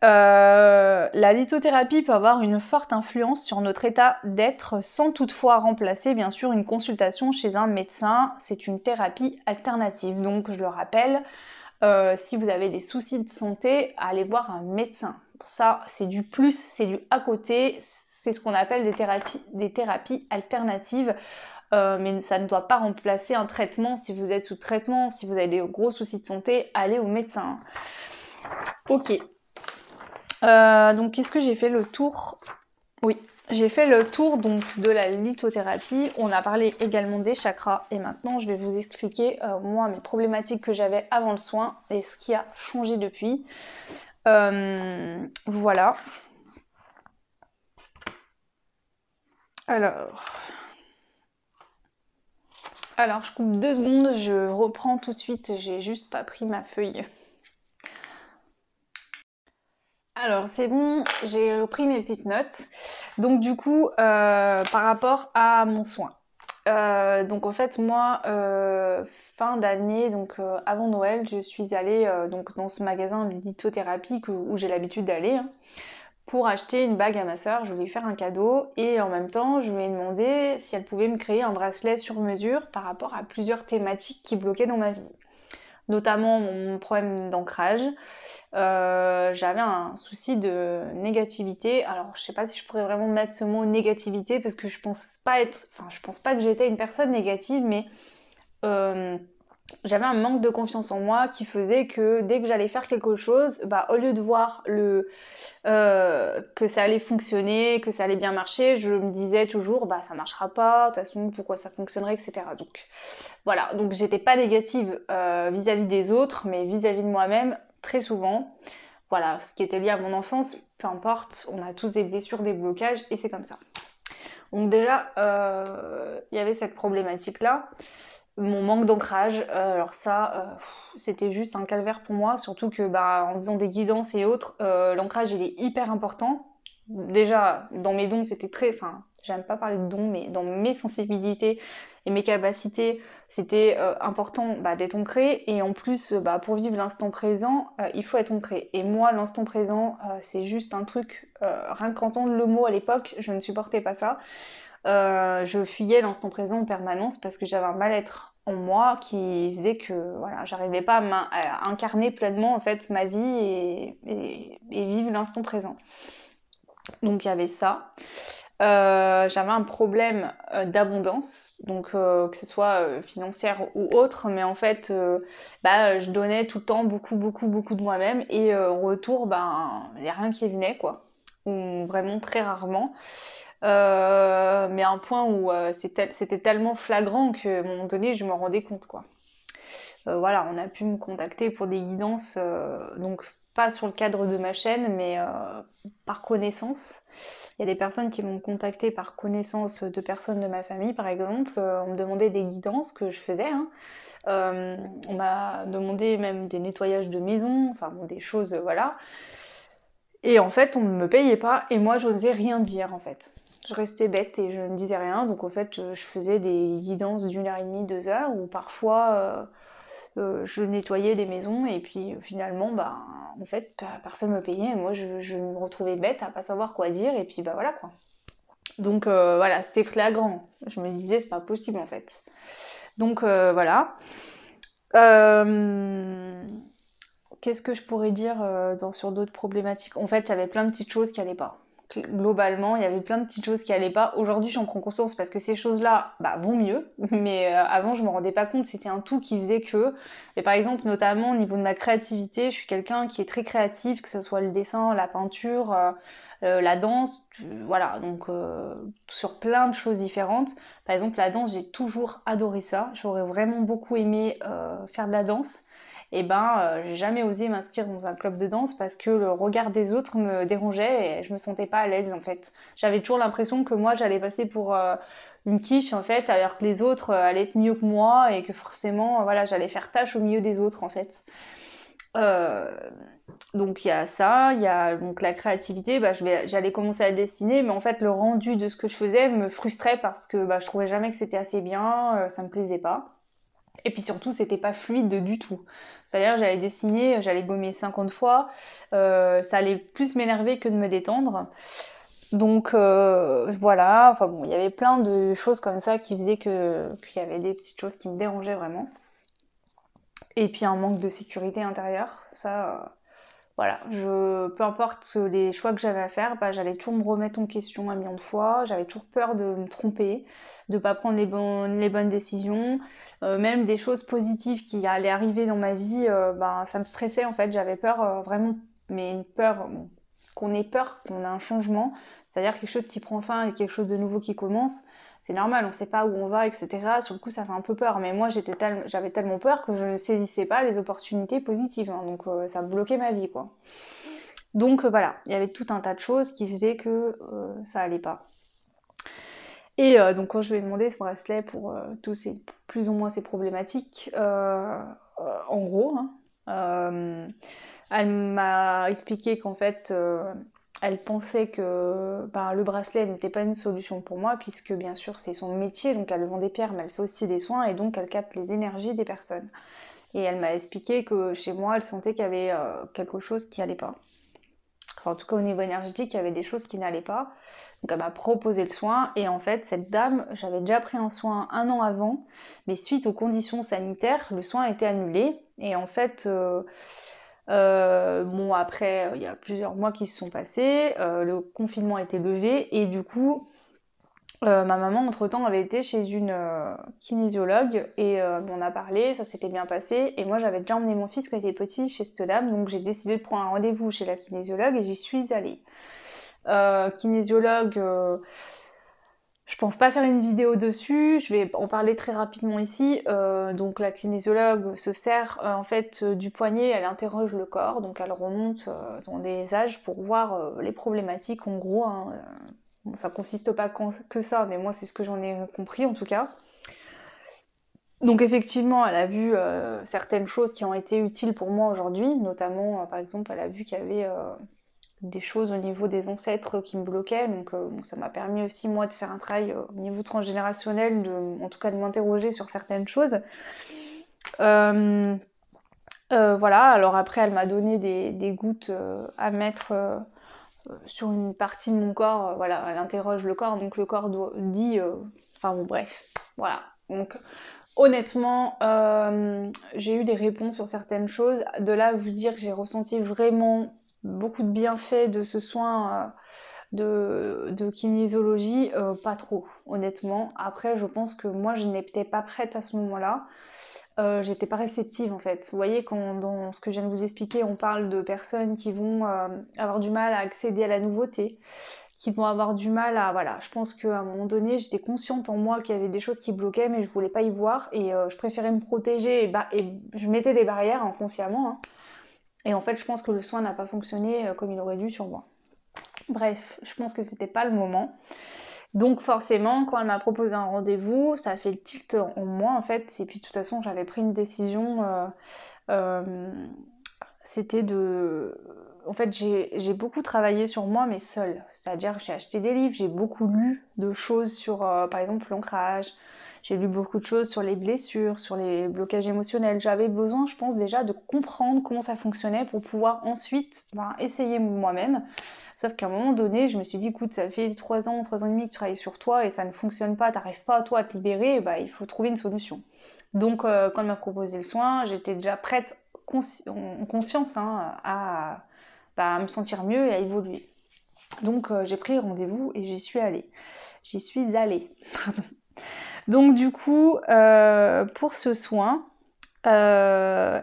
la lithothérapie peut avoir une forte influence sur notre état d'être sans toutefois remplacer bien sûr une consultation chez un médecin. C'est une thérapie alternative. Donc je le rappelle, si vous avez des soucis de santé, allez voir un médecin. Ça, c'est du plus, c'est du à côté. C'est ce qu'on appelle des thérapies alternatives. Euh, mais ça ne doit pas remplacer un traitement. Si vous êtes sous traitement, si vous avez des gros soucis de santé, allez au médecin. Ok. Euh, donc, qu'est-ce que j'ai fait le tour Oui, j'ai fait le tour donc de la lithothérapie. On a parlé également des chakras et maintenant je vais vous expliquer euh, moi mes problématiques que j'avais avant le soin et ce qui a changé depuis. voilà. Alors, alors je coupe deux secondes, je reprends tout de suite, j'ai juste pas pris ma feuille. Alors c'est bon, j'ai repris mes petites notes. Donc du coup, euh, par rapport à mon soin. Euh, donc en fait moi euh, fin d'année donc avant Noël je suis allée donc dans ce magasin de lithothérapie où, j'ai l'habitude d'aller hein pour acheter une bague à ma soeur, je voulais faire un cadeau et en même temps, je lui ai demandé si elle pouvait me créer un bracelet sur mesure par rapport à plusieurs thématiques qui bloquaient dans ma vie, notamment mon problème d'ancrage. Euh, j'avais un souci de négativité. Alors, je sais pas si je pourrais vraiment mettre ce mot négativité parce que je pense pas être, enfin, je pense pas que j'étais une personne négative, mais euh, j'avais un manque de confiance en moi qui faisait que dès que j'allais faire quelque chose, bah, au lieu de voir le, euh, que ça allait fonctionner, que ça allait bien marcher, je me disais toujours bah ça marchera pas, de toute façon pourquoi ça fonctionnerait, etc. Donc voilà, donc j'étais pas négative euh, vis-à-vis des autres, mais vis-à-vis de moi-même très souvent. Voilà, ce qui était lié à mon enfance, peu importe, on a tous des blessures, des blocages, et c'est comme ça. Donc déjà, euh, il y avait cette problématique-là mon manque d'ancrage, euh, alors ça, euh, c'était juste un calvaire pour moi, surtout que bah, en faisant des guidances et autres, euh, l'ancrage il est hyper important. Déjà, dans mes dons, c'était très, enfin, j'aime pas parler de dons, mais dans mes sensibilités et mes capacités, c'était important bah, d'être ancré. Et en plus, bah, pour vivre l'instant présent, il faut être ancré. Et moi, l'instant présent, c'est juste un truc, rien qu'entendre le mot à l'époque, je ne supportais pas ça. je fuyais l'instant présent en permanence parce que j'avais un mal-être en moi qui faisait que voilà, j'arrivais pas à, incarner pleinement en fait ma vie et, vivre l'instant présent. Donc il y avait ça. Euh, j'avais un problème euh, d'abondance, donc euh, que ce soit financière ou autre, mais en fait, bah, je donnais tout le temps beaucoup, beaucoup, beaucoup de moi-même et au retour, ben, il n'y a rien qui venait, quoi, ou vraiment très rarement. Euh, mais à un point où euh, c'était tellement flagrant à un moment donné, je m'en rendais compte, quoi. Euh, voilà, on a pu me contacter pour des guidances, donc pas sur le cadre de ma chaîne, mais par connaissance. Il y a des personnes qui m'ont contacté par connaissance de personnes de ma famille, par exemple. On me demandait des guidances que je faisais. Hein. on m'a demandé même des nettoyages de maison, enfin bon, des choses, voilà. Et en fait, on ne me payait pas et moi, j'osais rien dire en fait je restais bête et je ne disais rien. Donc en fait, euh, je, faisais des guidances d'une heure et demie, deux heures, ou parfois euh, euh, je nettoyais des maisons et puis finalement, bah, en fait, personne me payait. Et moi, je, me retrouvais bête à pas savoir quoi dire et puis bah voilà quoi. Donc voilà, c'était flagrant. Je me disais, c'est pas possible en fait. Donc voilà. Qu'est-ce que je pourrais dire sur d'autres problématiques En fait, il y avait plein de petites choses qui n'allaient pas globalement, il y avait plein de petites choses qui allaient pas. Aujourd'hui, j'en prends conscience parce que ces choses-là bah, vont mieux, mais euh, avant, je ne me rendais pas compte. C'était un tout qui faisait que. Et par exemple, notamment au niveau de ma créativité, je suis quelqu'un qui est très créatif, que ce soit le dessin, la peinture, euh, euh, la danse, voilà, donc sur plein de choses différentes. Par exemple, la danse, j'ai toujours adoré ça. J'aurais vraiment beaucoup aimé faire de la danse et eh ben euh, j'ai jamais osé m'inscrire dans un club de danse parce que le regard des autres me dérangeait et je me sentais pas à l'aise en fait. J'avais toujours l'impression que moi j'allais passer pour euh, une quiche en fait, alors que les autres euh, allaient être mieux que moi et que forcément voilà j'allais faire tâche au milieu des autres en fait. donc il y a ça, il y a donc la créativité. Bah, j'allais commencer à dessiner, mais en fait le rendu de ce que je faisais me frustrait parce que bah, je trouvais jamais que c'était assez bien, ça me plaisait pas. Et puis surtout, c'était pas fluide du tout. C'est-à-dire, j'allais dessiner, j'allais gommer 50 fois, euh, ça allait plus m'énerver que de me détendre. Donc euh, voilà, enfin bon, il y avait plein de choses comme ça qui faisaient que il y avait des petites choses qui me dérangeaient vraiment. Et puis un manque de sécurité intérieure, ça, euh, voilà, je, peu importe les choix que j'avais à faire, bah, j'allais toujours me remettre en question un million de fois, j'avais toujours peur de me tromper, de ne pas prendre les, bonnes, les bonnes décisions, euh, même des choses positives qui allaient arriver dans ma vie, euh, bah, ça me stressait en fait, j'avais peur euh, vraiment, mais une peur, qu'on ait peur qu'on a un changement, c'est-à-dire quelque chose qui prend fin et quelque chose de nouveau qui commence, c'est normal, on ne sait pas où on va, etc. Sur le coup, ça fait un peu peur. Mais moi, j'étais tellement j'avais tellement peur que je ne saisissais pas les opportunités positives. Hein. donc, euh, ça bloquait ma vie, quoi. Donc, euh, voilà, il y avait tout un tas de choses qui faisaient que euh, ça allait pas. Et donc, quand je lui ai demandé ce bracelet pour tous ces, plus ou moins ces problématiques, en gros, hein, elle m'a expliqué qu'en fait, elle pensait que ben, le bracelet n'était pas une solution pour moi, puisque bien sûr c'est son métier, donc elle vend des pierres, mais elle fait aussi des soins, et donc elle capte les énergies des personnes. Et elle m'a expliqué que chez moi, elle sentait qu'il y avait euh, quelque chose qui n'allait pas. Enfin, en tout cas au niveau énergétique, il y avait des choses qui n'allaient pas. Donc elle m'a proposé le soin et en fait cette dame, j'avais déjà pris un soin un an avant, mais suite aux conditions sanitaires, le soin a été annulé et en fait euh, euh, bon, après, euh, il y a plusieurs mois qui se sont passés, euh, le confinement a été levé et du coup, ma maman, entre-temps, avait été chez une kinésiologue et on a parlé, ça s'était bien passé. Et moi, j'avais déjà emmené mon fils quand il était petit chez cette dame, donc j'ai décidé de prendre un rendez-vous chez la kinésiologue et j'y suis allée. kinésiologue je pense pas faire une vidéo dessus, je vais en parler très rapidement ici. Euh, donc la kinésiologue se sert euh, en fait euh, du poignet, elle interroge le corps, donc elle remonte dans des âges pour voir les problématiques en gros. Hein. ça consiste pas que ça, mais moi c'est ce que j'en ai compris en tout cas. Donc effectivement, elle a vu certaines choses qui ont été utiles pour moi aujourd'hui, notamment par exemple elle a vu qu'il y avait des choses au niveau des ancêtres qui me bloquaient. Donc euh, ça m'a permis aussi moi de faire un travail euh, au niveau transgénérationnel, de, en tout cas de m'interroger sur certaines choses. Euh, voilà, alors après elle m'a donné des, gouttes à mettre sur une partie de mon corps. voilà, elle interroge le corps, donc le corps dit... Enfin bon, bref, voilà. Donc honnêtement, j'ai eu des réponses sur certaines choses. De là à vous dire que j'ai ressenti vraiment beaucoup de bienfaits de ce soin euh, de, de kinésiologie, euh, pas trop, honnêtement. Après, je pense que moi, je n'étais pas prête à ce moment-là. Euh, j'étais pas réceptive en fait. Vous voyez, quand dans ce que je viens de vous expliquer, on parle de personnes qui vont avoir du mal à accéder à la nouveauté, qui vont avoir du mal à. Voilà, je pense qu'à un moment donné, j'étais consciente en moi qu'il y avait des choses qui bloquaient, mais je voulais pas y voir et je préférais me protéger et, je mettais des barrières inconsciemment. Hein, hein. Et en fait, je pense que le soin n'a pas fonctionné euh, comme il aurait dû sur moi. Bref, je pense que c'était pas le moment. Donc forcément, quand elle m'a proposé un rendez-vous, ça a fait le tilt en moi en fait. Et puis de toute façon, j'avais pris une décision. Euh, euh, c'était de... En fait, j'ai beaucoup travaillé sur moi, mais seule. C'est-à-dire, que j'ai acheté des livres, j'ai beaucoup lu de choses sur, par exemple, l'ancrage, j'ai lu beaucoup de choses sur les blessures, sur les blocages émotionnels. J'avais besoin, je pense, déjà de comprendre comment ça fonctionnait pour pouvoir ensuite ben, essayer moi-même. Sauf qu'à un moment donné, je me suis dit, écoute, ça fait trois ans, trois ans et demi que tu travailles sur toi et ça ne fonctionne pas, t'arrives pas à toi à te libérer, ben, il faut trouver une solution. Donc, euh, quand elle m'a proposé le soin, j'étais déjà prête en conscience hein, ben, à, me sentir mieux et à évoluer. Donc, euh, j'ai pris rendez-vous et j'y suis allée. J'y suis allée, pardon. Donc du coup, euh, pour ce soin, euh,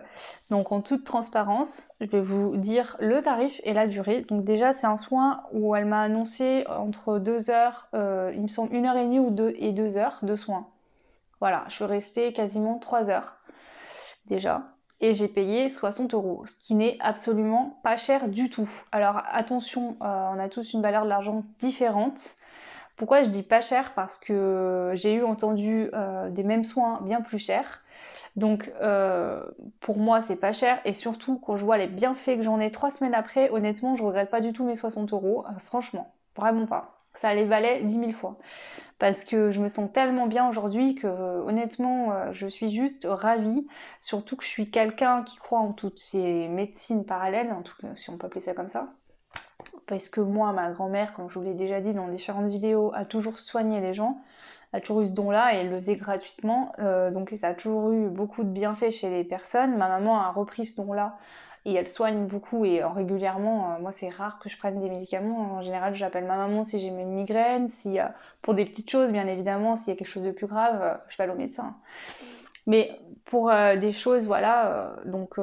donc en toute transparence, je vais vous dire le tarif et la durée. Donc déjà, c'est un soin où elle m'a annoncé entre 2 heures, euh, il me semble 1 heure et demie ou 2 et 2 heures de soins. Voilà, je suis restée quasiment 3 heures déjà. Et j'ai payé 60 euros, ce qui n'est absolument pas cher du tout. Alors attention, on a tous une valeur de l'argent différente. Pourquoi je dis pas cher Parce que j'ai eu entendu euh, des mêmes soins bien plus chers. Donc euh, pour moi c'est pas cher et surtout quand je vois les bienfaits que j'en ai trois semaines après, honnêtement je regrette pas du tout mes 60 euros, euh, franchement, vraiment pas. Ça les valait 10 000 fois. Parce que je me sens tellement bien aujourd'hui que honnêtement je suis juste ravie. Surtout que je suis quelqu'un qui croit en toutes ces médecines parallèles, en tout cas, si on peut appeler ça comme ça parce que moi, ma grand-mère, comme je vous l'ai déjà dit dans différentes vidéos, a toujours soigné les gens, a toujours eu ce don-là et elle le faisait gratuitement, euh, donc ça a toujours eu beaucoup de bienfaits chez les personnes. Ma maman a repris ce don-là et elle soigne beaucoup et euh, régulièrement. Euh, moi, c'est rare que je prenne des médicaments. En général, j'appelle ma maman si j'ai une migraine. si, pour des petites choses, bien évidemment, s'il y a quelque chose de plus grave, je vais aller au médecin. Mais pour des choses, voilà, donc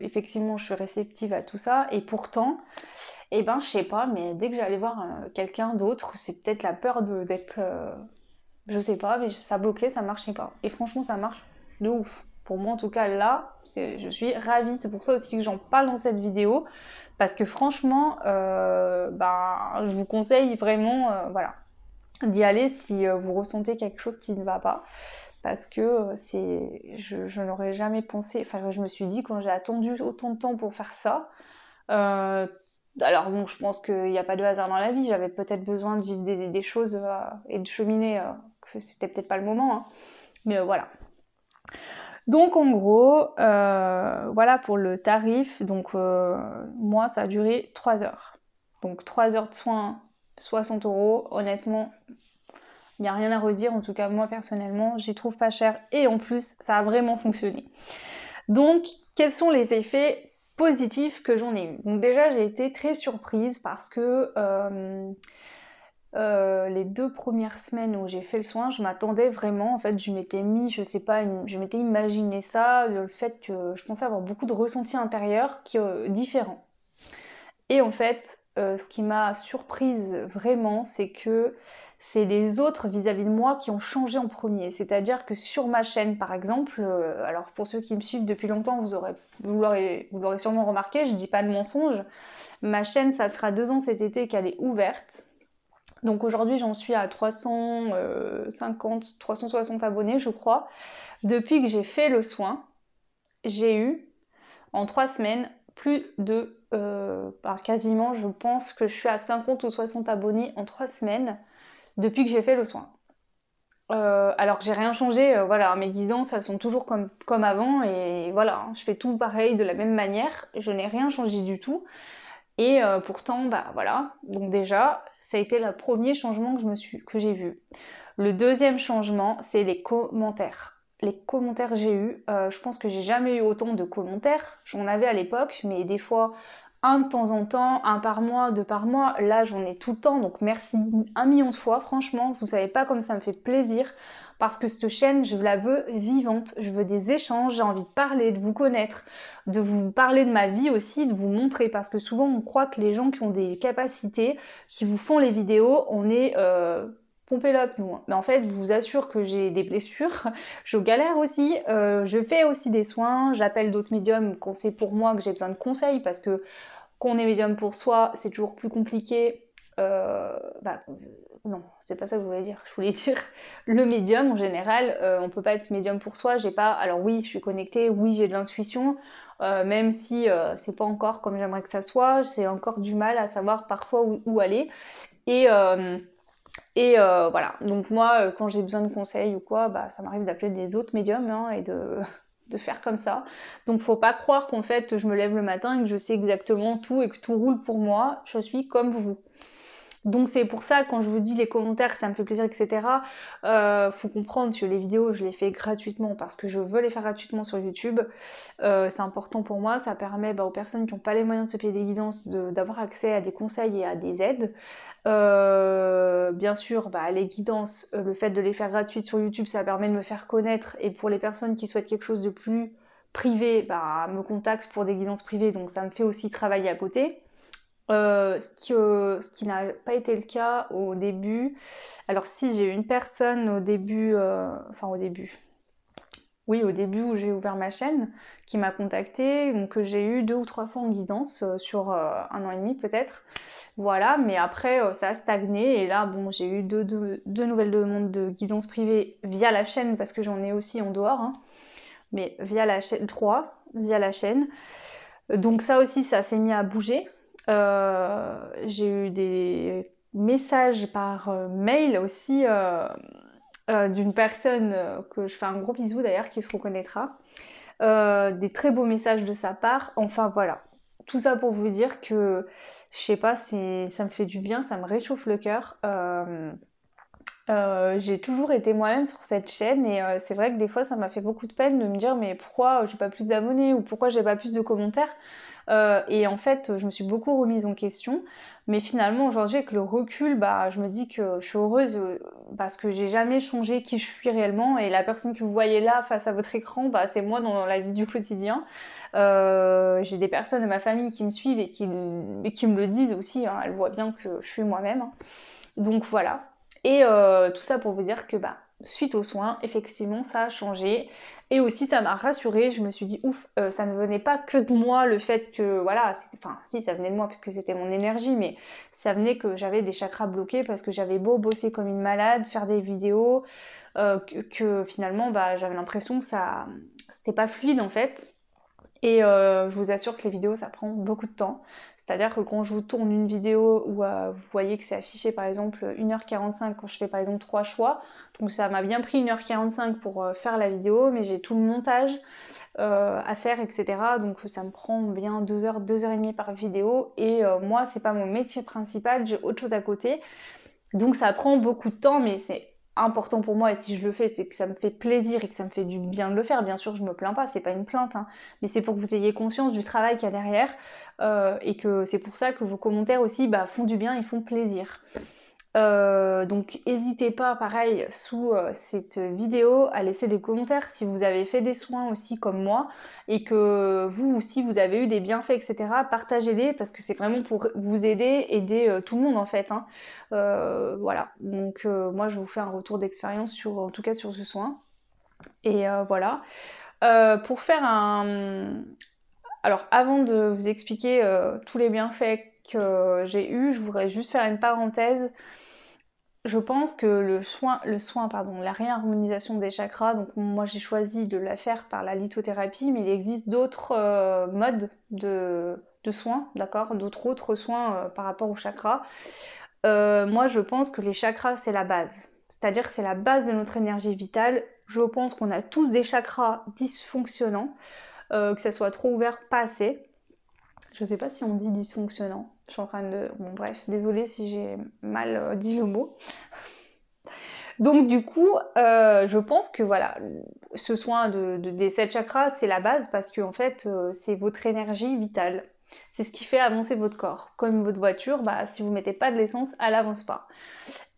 effectivement, je suis réceptive à tout ça et pourtant. Et eh ben, je sais pas, mais dès que j'allais voir euh, quelqu'un d'autre, c'est peut-être la peur d'être. Euh, je sais pas, mais ça bloquait, ça marchait pas. Et franchement, ça marche de ouf. Pour moi, en tout cas, là, je suis ravie. C'est pour ça aussi que j'en parle dans cette vidéo. Parce que franchement, bah, je vous conseille vraiment voilà, d'y aller si vous ressentez quelque chose qui ne va pas. Parce que c'est, je, n'aurais jamais pensé, enfin, je me suis dit, quand j'ai attendu autant de temps pour faire ça, alors bon, je pense qu'il n'y a pas de hasard dans la vie. J'avais peut-être besoin de vivre des, choses euh, et de cheminer, euh, que c'était peut-être pas le moment. Hein. Mais euh, voilà. Donc en gros, voilà pour le tarif. Donc moi, ça a duré 3 heures. Donc 3 heures de soins, 60 euros. Honnêtement, il n'y a rien à redire. En tout cas, moi personnellement, j'y trouve pas cher. Et en plus, ça a vraiment fonctionné. Donc, quels sont les effets Positif que j'en ai eu. Donc déjà, j'ai été très surprise parce que euh, euh, les deux premières semaines où j'ai fait le soin, je m'attendais vraiment, en fait, je m'étais mis, je sais pas, je m'étais imaginé ça, le fait que je pensais avoir beaucoup de ressentis intérieurs qui, euh, différents. Et en fait, ce qui m'a surprise vraiment, c'est que c'est les autres vis-à-vis de moi qui ont changé en premier. C'est-à-dire que sur ma chaîne, par exemple, euh, alors pour ceux qui me suivent depuis longtemps, vous l'aurez vous, sûrement remarqué, je dis pas de mensonge, ma chaîne, ça fera deux ans cet été qu'elle est ouverte. Donc aujourd'hui, j'en suis à 350, 360 abonnés, je crois. Depuis que j'ai fait le soin, j'ai eu en trois semaines plus de, par euh, bah, quasiment, je pense que je suis à 50 ou 60 abonnés en trois semaines depuis que j'ai fait le soin. Euh, alors que j'ai rien changé, euh, voilà, mes guidances elles sont toujours comme, comme avant et voilà, hein, je fais tout pareil de la même manière, je n'ai rien changé du tout. Et euh, pourtant, bah voilà, donc déjà, ça a été le premier changement que, je me que j'ai vu. Le deuxième changement, c'est les commentaires. Les commentaires que j'ai eu, je pense que j'ai jamais eu autant de commentaires. J'en avais à l'époque, mais des fois, un de temps en temps, un par mois, deux par mois. Là, j'en ai tout le temps, donc merci un million de fois. Franchement, vous savez pas comme ça me fait plaisir parce que cette chaîne, je la veux vivante. Je veux des échanges, j'ai envie de parler, de vous connaître, de vous parler de ma vie aussi, de vous montrer parce que souvent on croit que les gens qui ont des capacités, qui vous font les vidéos, on est euh, Hein. Mais en fait, je vous assure que j'ai des blessures, je galère aussi, euh, je fais aussi des soins, j'appelle d'autres médiums quand c'est pour moi que j'ai besoin de conseils parce que qu'on est médium pour soi, c'est toujours plus compliqué. Euh, bah, euh, non, c'est pas ça que je voulais dire. Je voulais dire le médium en général, on peut pas être médium pour soi. J'ai pas. Alors oui, je suis connectée, oui, j'ai de l'intuition, même si c'est pas encore comme j'aimerais que ça soit. J'ai encore du mal à savoir parfois où, où aller. Et et euh, voilà, donc moi, euh, quand j'ai besoin de conseils ou quoi, bah, ça m'arrive d'appeler des autres médiums hein, et de, faire comme ça. Donc faut pas croire qu'en fait, je me lève le matin et que je sais exactement tout et que tout roule pour moi. Je suis comme vous. Donc c'est pour ça, quand je vous dis les commentaires, ça me fait plaisir, etc. Euh, faut comprendre que les vidéos, je les fais gratuitement parce que je veux les faire gratuitement sur YouTube. c'est important pour moi, ça permet bah, aux personnes qui n'ont pas les moyens de se payer des guidances d'avoir accès à des conseils et à des aides. Euh, bien sûr, bah, les guidances, euh, le fait de les faire gratuites sur YouTube, ça permet de me faire connaître. Et pour les personnes qui souhaitent quelque chose de plus privé, bah, me contactent pour des guidances privées, donc ça me fait aussi travailler à côté. Euh, ce, qui, qui n'a pas été le cas au début. Alors si j'ai une personne au début, enfin au début, oui, au début où j'ai ouvert ma chaîne, qui m'a contacté, donc que j'ai eu deux ou trois fois en guidance euh, sur euh, un an et demi peut-être. Voilà, mais après euh, ça a stagné et là, bon, j'ai eu deux, nouvelles demandes de guidance privée via la chaîne parce que j'en ai aussi en dehors, hein, mais via la chaîne, trois, via la chaîne. Donc ça aussi, ça s'est mis à bouger. j'ai eu des messages par mail aussi euh, d'une personne euh, que je fais un gros bisou d'ailleurs qui se reconnaîtra. Euh, des très beaux messages de sa part. Enfin voilà. Tout ça pour vous dire que je sais pas si ça me fait du bien, ça me réchauffe le cœur. j'ai toujours été moi-même sur cette chaîne et c'est vrai que des fois ça m'a fait beaucoup de peine de me dire mais pourquoi j'ai pas plus d'abonnés ou pourquoi j'ai pas plus de commentaires et en fait je me suis beaucoup remise en question mais finalement, aujourd'hui, avec le recul, bah, je me dis que je suis heureuse euh, parce que j'ai jamais changé qui je suis réellement. Et la personne que vous voyez là face à votre écran, bah, c'est moi dans la vie du quotidien. Euh, j'ai des personnes de ma famille qui me suivent et qui, qui me le disent aussi. Hein. elles voient bien que je suis moi-même. Donc voilà. Et euh, tout ça pour vous dire que bah, suite aux soins, effectivement, ça a changé. Et aussi, ça m'a rassurée. Je me suis dit, ouf, euh, ça ne venait pas que de moi, le fait que, voilà, enfin, si, ça venait de moi, parce que c'était mon énergie, mais ça venait que j'avais des chakras bloqués parce que j'avais beau bosser comme une malade, faire des vidéos, euh, que, finalement, bah, j'avais l'impression que ça, c'était pas fluide en fait. Et euh, je vous assure que les vidéos, ça prend beaucoup de temps. C'est-à-dire que quand je vous tourne une vidéo où euh, vous voyez que c'est affiché par exemple 1h45 quand je fais par exemple 3 choix, donc ça m'a bien pris 1h45 pour euh, faire la vidéo, mais j'ai tout le montage euh, à faire, etc. Donc ça me prend bien 2h, 2h30 par vidéo. Et moi, c'est pas mon métier principal, j'ai autre chose à côté. Donc ça prend beaucoup de temps, mais c'est important pour moi et si je le fais c'est que ça me fait plaisir et que ça me fait du bien de le faire bien sûr je me plains pas c'est pas une plainte hein. mais c'est pour que vous ayez conscience du travail qu'il y a derrière euh, et que c'est pour ça que vos commentaires aussi bah, font du bien ils font plaisir. Euh, donc n'hésitez pas, pareil, sous euh, cette vidéo, à laisser des commentaires si vous avez fait des soins aussi comme moi et que vous aussi vous avez eu des bienfaits, etc. Partagez-les parce que c'est vraiment pour vous aider, aider tout le monde en fait. Hein. voilà. Donc moi je vous fais un retour d'expérience sur, en tout cas sur ce soin. Et voilà. pour faire un, alors avant de vous expliquer euh, tous les bienfaits que j'ai eus, je voudrais juste faire une parenthèse. Je pense que le soin, le soin, pardon, la réharmonisation des chakras, donc moi j'ai choisi de la faire par la lithothérapie, mais il existe d'autres euh, modes de, soins, d'accord D'autres autres soins euh, par rapport aux chakras. moi je pense que les chakras c'est la base. C'est-à-dire c'est la base de notre énergie vitale. Je pense qu'on a tous des chakras dysfonctionnants. Euh, que ça soit trop ouvert, pas assez. Je ne sais pas si on dit dysfonctionnant. Je suis en train de. Bon, bref, désolée si j'ai mal euh, dit le mot. Donc du coup, euh, je pense que voilà, ce soin de, des sept chakras, c'est la base parce que en fait, c'est votre énergie vitale. C'est ce qui fait avancer votre corps. Comme votre voiture, bah, si vous mettez pas de l'essence, elle n'avance pas.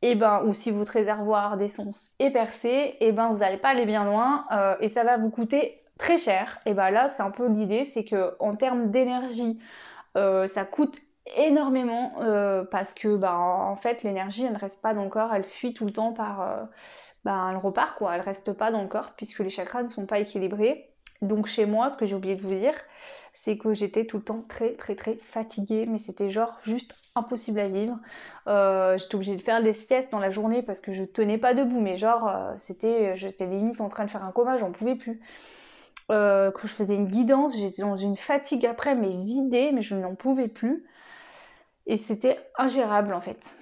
Et eh ben, ou si votre réservoir d'essence est percé, et eh ben, vous n'allez pas aller bien loin et ça va vous coûter très cher, et bah là c'est un peu l'idée, c'est que en termes d'énergie, euh, ça coûte énormément euh, parce que bah en fait l'énergie elle ne reste pas dans le corps, elle fuit tout le temps par elle euh, bah, repart quoi, elle reste pas dans le corps puisque les chakras ne sont pas équilibrés. Donc chez moi, ce que j'ai oublié de vous dire, c'est que j'étais tout le temps très très très fatiguée, mais c'était genre juste impossible à vivre. j'étais obligée de faire des siestes dans la journée parce que je tenais pas debout, mais genre c'était, j'étais limite en train de faire un coma, j'en pouvais plus. Euh, quand je faisais une guidance, j'étais dans une fatigue après, mais vidée, mais je n'en pouvais plus. Et c'était ingérable en fait.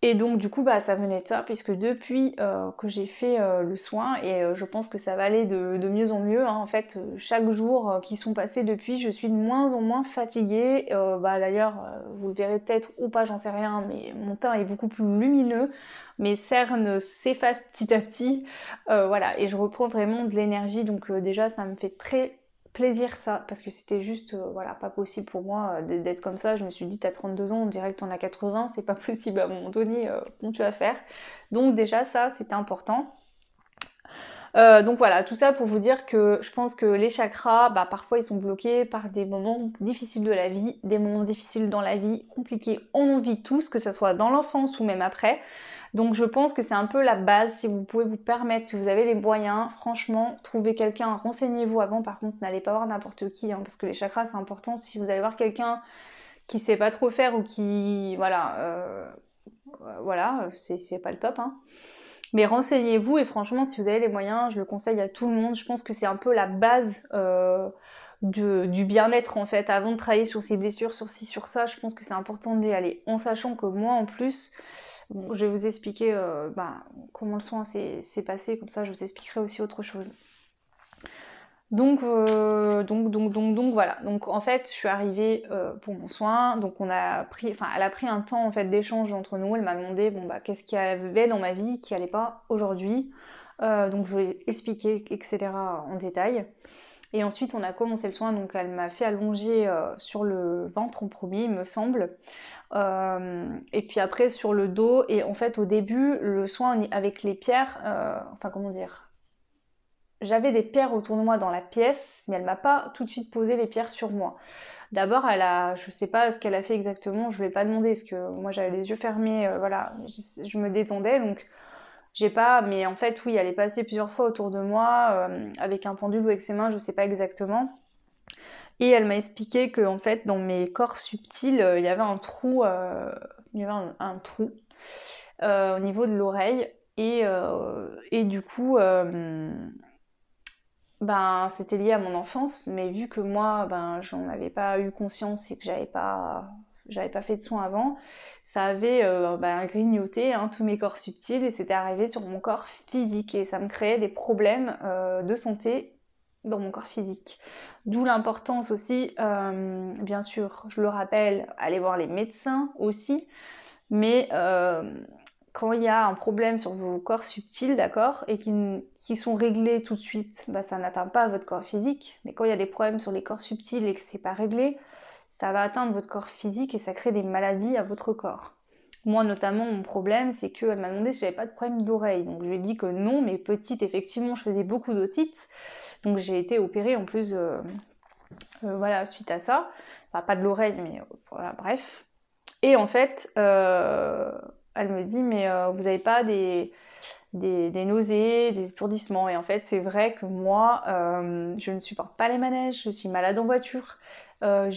Et donc du coup bah ça venait de ça puisque depuis euh, que j'ai fait euh, le soin et euh, je pense que ça va aller de, mieux en mieux hein, en fait chaque jour qui sont passés depuis je suis de moins en moins fatiguée bah, d'ailleurs vous le verrez peut-être ou pas j'en sais rien mais mon teint est beaucoup plus lumineux mes cernes s'effacent petit à petit voilà et je reprends vraiment de l'énergie donc déjà ça me fait très plaisir ça, parce que c'était juste, euh, voilà, pas possible pour moi euh, d'être comme ça. Je me suis dit, t'as 32 ans, on dirait que t'en as 80, c'est pas possible à un moment donné, euh, comment tu vas faire Donc déjà, ça, c'était important. donc voilà, tout ça pour vous dire que je pense que les chakras, bah, parfois ils sont bloqués par des moments difficiles de la vie, des moments difficiles dans la vie, compliqués, on en vit tous, que ce soit dans l'enfance ou même après. Donc je pense que c'est un peu la base, si vous pouvez vous permettre, que vous avez les moyens, franchement, trouvez quelqu'un, renseignez-vous avant, par contre, n'allez pas voir n'importe qui, hein, parce que les chakras c'est important, si vous allez voir quelqu'un qui sait pas trop faire ou qui, voilà, euh, voilà, c'est pas le top, hein. Mais renseignez-vous et franchement, si vous avez les moyens, je le conseille à tout le monde. Je pense que c'est un peu la base euh, du bien-être en fait. Avant de travailler sur ces blessures, sur ci, sur ça, je pense que c'est important d'y aller. En sachant que moi en plus, je vais vous expliquer euh, bah, comment le soin s'est passé, comme ça je vous expliquerai aussi autre chose. Donc, euh, donc, donc, donc, voilà. Donc, en fait, je suis arrivée euh, pour mon soin. Donc, on a pris, enfin, elle a pris un temps en fait d'échange entre nous. Elle m'a demandé, bon bah, qu'est-ce qu'il y avait dans ma vie qui allait pas aujourd'hui. donc, je vais expliquer, etc. en détail. Et ensuite, on a commencé le soin, donc elle m'a fait allonger euh, sur le ventre en premier, il me semble. Euh, et puis après, sur le dos. Et en fait, au début, le soin avec les pierres, euh, enfin, comment dire J'avais des pierres autour de moi dans la pièce, mais elle m'a pas tout de suite posé les pierres sur moi. D'abord, elle a, je sais pas ce qu'elle a fait exactement, je ne pas demandé, parce que moi j'avais les yeux fermés, voilà, je me détendais, donc j'ai pas, mais en fait, oui, elle est passée plusieurs fois autour de moi, euh, avec un pendule ou avec ses mains, je sais pas exactement. Et elle m'a expliqué que, en fait, dans mes corps subtils, euh, il y avait un trou, euh, y avait un, trou au niveau de l'oreille. Et, et, du coup, ben, c'était lié à mon enfance, mais vu que moi, ben, j'en avais pas eu conscience et que j'avais pas j'avais pas fait de soin avant, ça avait euh, bah, grignoté hein, tous mes corps subtils et c'était arrivé sur mon corps physique et ça me créait des problèmes euh, de santé dans mon corps physique. D'où l'importance aussi, euh, bien sûr, je le rappelle, aller voir les médecins aussi, mais quand il y a un problème sur vos corps subtils, d'accord, et qui, sont réglés tout de suite, bah, ça n'atteint pas votre corps physique. Mais quand il y a des problèmes sur les corps subtils et que c'est pas réglé, ça va atteindre votre corps physique et ça crée des maladies à votre corps. Moi notamment, mon problème, c'est qu'elle m'a demandé si j'avais pas de problème d'oreille. Donc je lui ai dit que non, mais petite, effectivement, je faisais beaucoup d'otites. Donc j'ai été opérée en plus, euh, euh, voilà, suite à ça. Enfin, pas de l'oreille, mais euh, voilà, bref. Et en fait, elle me dit, mais vous n'avez pas des, nausées, des étourdissements. Et en fait, c'est vrai que moi, je ne supporte pas les manèges, je suis malade en voiture, euh,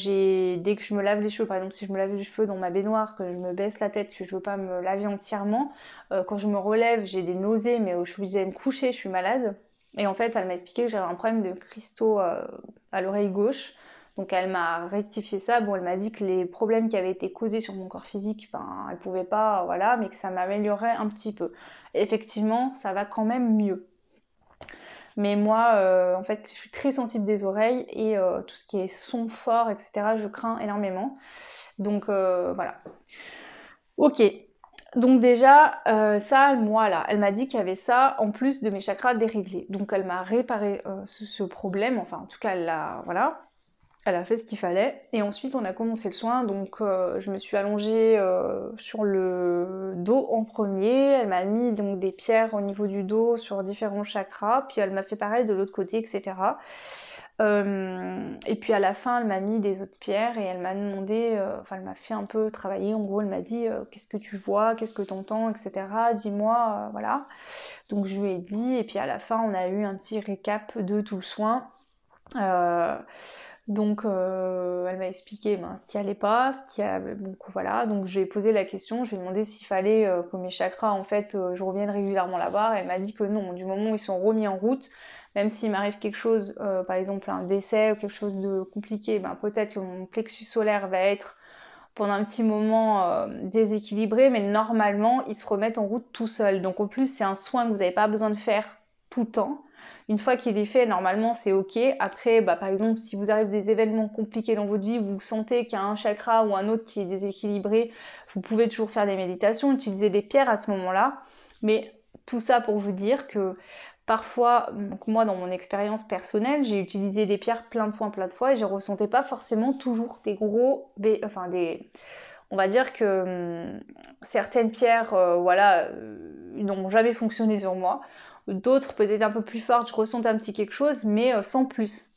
dès que je me lave les cheveux, par exemple si je me lave les cheveux dans ma baignoire, que je me baisse la tête, que je veux pas me laver entièrement, euh, quand je me relève, j'ai des nausées, mais je suis allée me coucher, je suis malade. Et en fait, elle m'a expliqué que j'avais un problème de cristaux euh, à l'oreille gauche. Donc elle m'a rectifié ça. Bon, elle m'a dit que les problèmes qui avaient été causés sur mon corps physique, ben, elle pouvait pas, voilà, mais que ça m'améliorait un petit peu. effectivement, ça va quand même mieux. Mais moi, euh, en fait, je suis très sensible des oreilles et euh, tout ce qui est son fort, etc., je crains énormément. Donc euh, voilà. Ok. Donc déjà, ça, moi, là, elle m'a dit qu'il y avait ça en plus de mes chakras déréglés. Donc elle m'a réparé ce, ce, problème, enfin en tout cas, elle l'a... Voilà. Elle a fait ce qu'il fallait. Et ensuite, on a commencé le soin. Donc, euh, je me suis allongée euh, sur le dos en premier. Elle m'a mis donc des pierres au niveau du dos sur différents chakras. Puis, elle m'a fait pareil de l'autre côté, etc. Euh, et puis, à la fin, elle m'a mis des autres pierres et elle m'a demandé, enfin, elle m'a fait un peu travailler. En gros, elle m'a dit Qu'est-ce que tu vois Qu'est-ce que tu entends Etc. Dis-moi, voilà. Donc, je lui ai dit. Et puis, à la fin, on a eu un petit récap de tout le soin. Euh, donc euh, elle m'a expliqué ben, ce qui allait pas, ce qui a... donc voilà. Donc j'ai posé la question, je lui ai demandé s'il fallait euh, que mes chakras en fait euh, je revienne régulièrement la bas Elle m'a dit que non, du moment où ils sont remis en route, même s'il m'arrive quelque chose, par exemple un décès ou quelque chose de compliqué, ben, peut-être que mon plexus solaire va être pendant un petit moment déséquilibré, mais normalement ils se remettent en route tout seuls. Donc en plus c'est un soin que vous n'avez pas besoin de faire tout le temps une fois qu'il est fait, normalement, c'est OK. Après, bah, par exemple, si vous à des événements compliqués dans votre vie, vous sentez qu'il y a un chakra ou un autre qui est déséquilibré, vous pouvez toujours faire des méditations, utiliser des pierres à ce moment-là. Mais tout ça pour vous dire que parfois, moi dans mon expérience personnelle, j'ai utilisé des pierres plein de fois, plein de fois, et je ressentais pas forcément toujours des gros, enfin des, on va dire que hum, certaines pierres, euh, voilà, euh, n'ont jamais fonctionné sur moi d'autres peut-être un peu plus fortes, je ressens un petit quelque chose, mais euh, sans plus.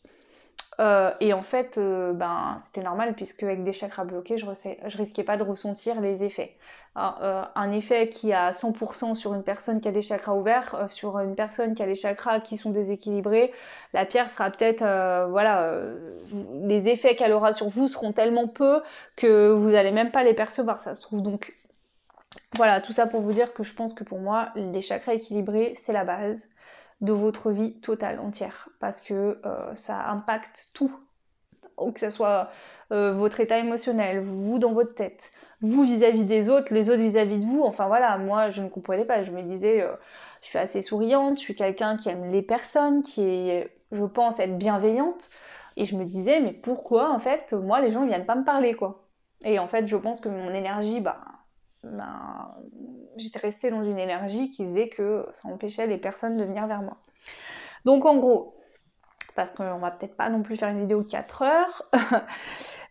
Euh, et en fait, euh, ben, c'était normal puisque avec des chakras bloqués, je, je risquais pas de ressentir les effets. un effet qui a 100% sur une personne qui a des chakras ouverts, sur une personne qui a les chakras qui sont déséquilibrés, la pierre sera peut-être, voilà, les effets qu'elle aura sur vous seront tellement peu que vous n'allez même pas les percevoir, ça se trouve. Donc voilà, tout ça pour vous dire que je pense que pour moi, les chakras équilibrés, c'est la base de votre vie totale, entière, parce que euh, ça impacte tout, que ce soit euh, votre état émotionnel, vous dans votre tête, vous vis-à-vis des autres, les autres vis-à-vis de vous. Enfin voilà, moi je ne comprenais pas, je me disais, euh, je suis assez souriante, je suis quelqu'un qui aime les personnes, qui est, je pense, être bienveillante. Et je me disais, mais pourquoi en fait, moi les gens ne viennent pas me parler quoi Et en fait, je pense que mon énergie, bah, ben, j'étais restée dans une énergie qui faisait que ça empêchait les personnes de venir vers moi. Donc en gros, parce qu'on va peut-être pas non plus faire une vidéo 4 heures.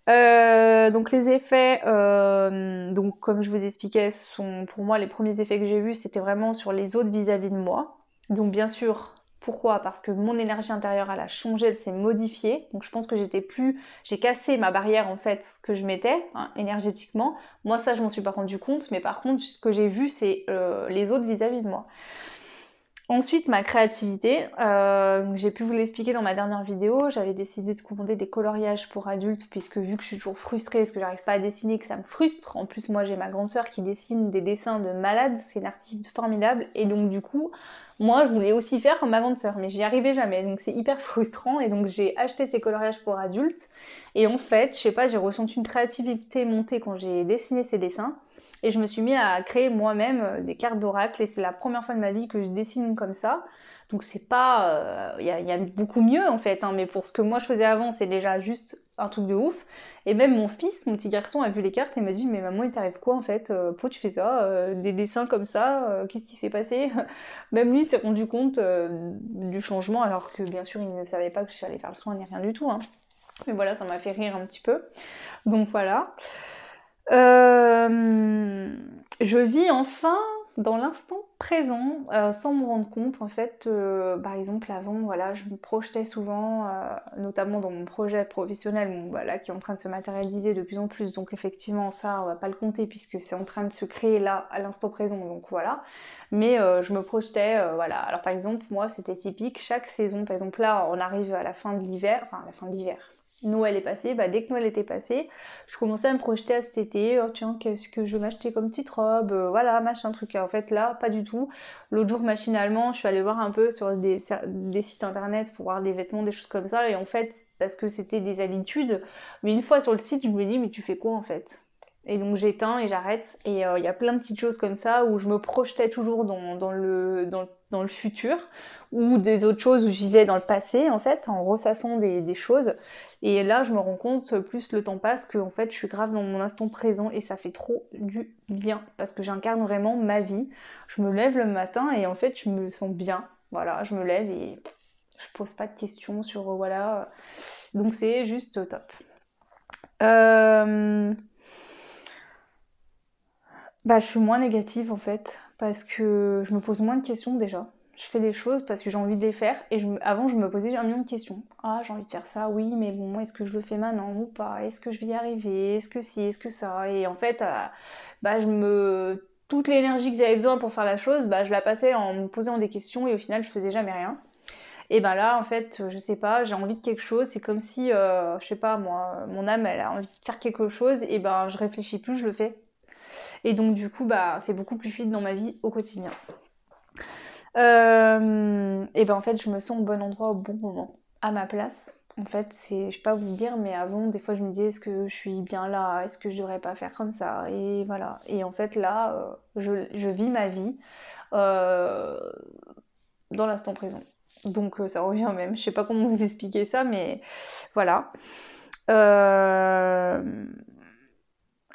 Euh, donc les effets, euh, donc comme je vous expliquais, sont pour moi les premiers effets que j'ai vus, c'était vraiment sur les autres vis à -vis de moi. Donc bien sûr, pourquoi Parce que mon énergie intérieure, elle a changé, elle s'est modifiée. Donc je pense que j'étais plus... J'ai cassé ma barrière en fait, ce que je mettais hein, énergétiquement. Moi ça, je m'en suis pas rendu compte, mais par contre, ce que j'ai vu, c'est euh, les autres vis à -vis de moi. Ensuite, ma créativité, euh, j'ai pu vous l'expliquer dans ma dernière vidéo, j'avais décidé de commander des coloriages pour adultes puisque vu que je suis toujours frustrée parce que j'arrive pas à dessiner, que ça me frustre, en plus moi j'ai ma grande sœur qui dessine des dessins de malade, c'est une artiste formidable et donc du coup moi je voulais aussi faire comme ma grande sœur mais j'y arrivais jamais donc c'est hyper frustrant et donc j'ai acheté ces coloriages pour adultes et en fait je sais pas j'ai ressenti une créativité montée quand j'ai dessiné ces dessins et je me suis mis à créer moi-même euh, des cartes d'oracle et c'est la première fois de ma vie que je dessine comme ça. Donc c'est pas, euh, il y, a beaucoup mieux en fait. Hein. mais pour ce que moi je faisais avant, c'est déjà juste un truc de ouf. Et même mon fils, mon petit garçon, a vu les cartes et m'a dit mais maman il t'arrive quoi en fait euh, Pourquoi tu fais ça Des dessins comme ça Qu'est-ce qui s'est passé Même lui s'est rendu compte du changement alors que bien sûr il ne savait pas que je suis allée faire le soin ni rien du tout. Hein. Mais voilà, ça m'a fait rire un petit peu. Donc voilà. Euh, je vis enfin dans l'instant présent, euh, sans me rendre compte en fait. Euh, par exemple, avant, voilà, je me projetais souvent, notamment dans mon projet professionnel, voilà, qui est en train de se matérialiser de plus en plus. Donc effectivement, ça, on va pas le compter puisque c'est en train de se créer là, à l'instant présent. Donc voilà. Mais je me projetais, voilà. Alors par exemple, moi, c'était typique. Chaque saison, par exemple, là, on arrive à la fin de l'hiver, enfin à la fin de l'hiver Noël est passé, bah dès que Noël était passé, je commençais à me projeter à cet été, oh, tiens, qu'est-ce que je vais m'acheter comme petite robe, euh, voilà, machin truc. En fait, là, pas du tout. L'autre jour, machinalement, je suis allée voir un peu sur des, sites internet pour voir des vêtements, des choses comme ça, et en fait, parce que c'était des habitudes, mais une fois sur le site, je me dis, mais tu fais quoi en fait et donc j'éteins et j'arrête. Et euh, il y a plein de petites choses comme ça où je me projetais toujours dans, le, dans, le, futur ou des autres choses où j'y vais dans le passé en fait, en ressassant des choses. Et là, je me rends compte, euh, plus le temps passe, que fait, je suis grave dans mon instant présent et ça fait trop du bien parce que j'incarne vraiment ma vie. Je me lève le matin et en fait, je me sens bien. Voilà, je me lève et je pose pas de questions sur euh, voilà. Donc c'est juste top. Euh, bah, je suis moins négative en fait parce que je me pose moins de questions déjà je fais les choses parce que j'ai envie de les faire. Et avant, je me posais un million de questions. Ah, j'ai envie de faire ça, oui, mais bon, est-ce que je le fais maintenant ou pas Est-ce que je vais y arriver Est-ce que si Est-ce que ça Et en fait, euh, bah, je me... toute l'énergie que j'avais besoin pour faire la chose, bah, je la passais en me posant des questions et au final, je faisais jamais rien. Et ben là, en fait, je sais pas, j'ai envie de quelque chose. C'est comme si, euh, je sais pas, moi, mon âme, elle a envie de faire quelque chose. Et ben, je réfléchis plus, je le fais. Et donc, du coup, bah, c'est beaucoup plus fluide dans ma vie au quotidien. Euh, et ben en fait, je me sens au bon endroit au bon moment, à ma place. En fait, c'est, je sais pas vous dire, mais avant, des fois, je me disais, est-ce que je suis bien là Est-ce que je devrais pas faire comme ça Et voilà. Et en fait, là, euh, je, vis ma vie euh, dans l'instant présent. Donc, ça revient même. Je sais pas comment vous expliquer ça, mais voilà.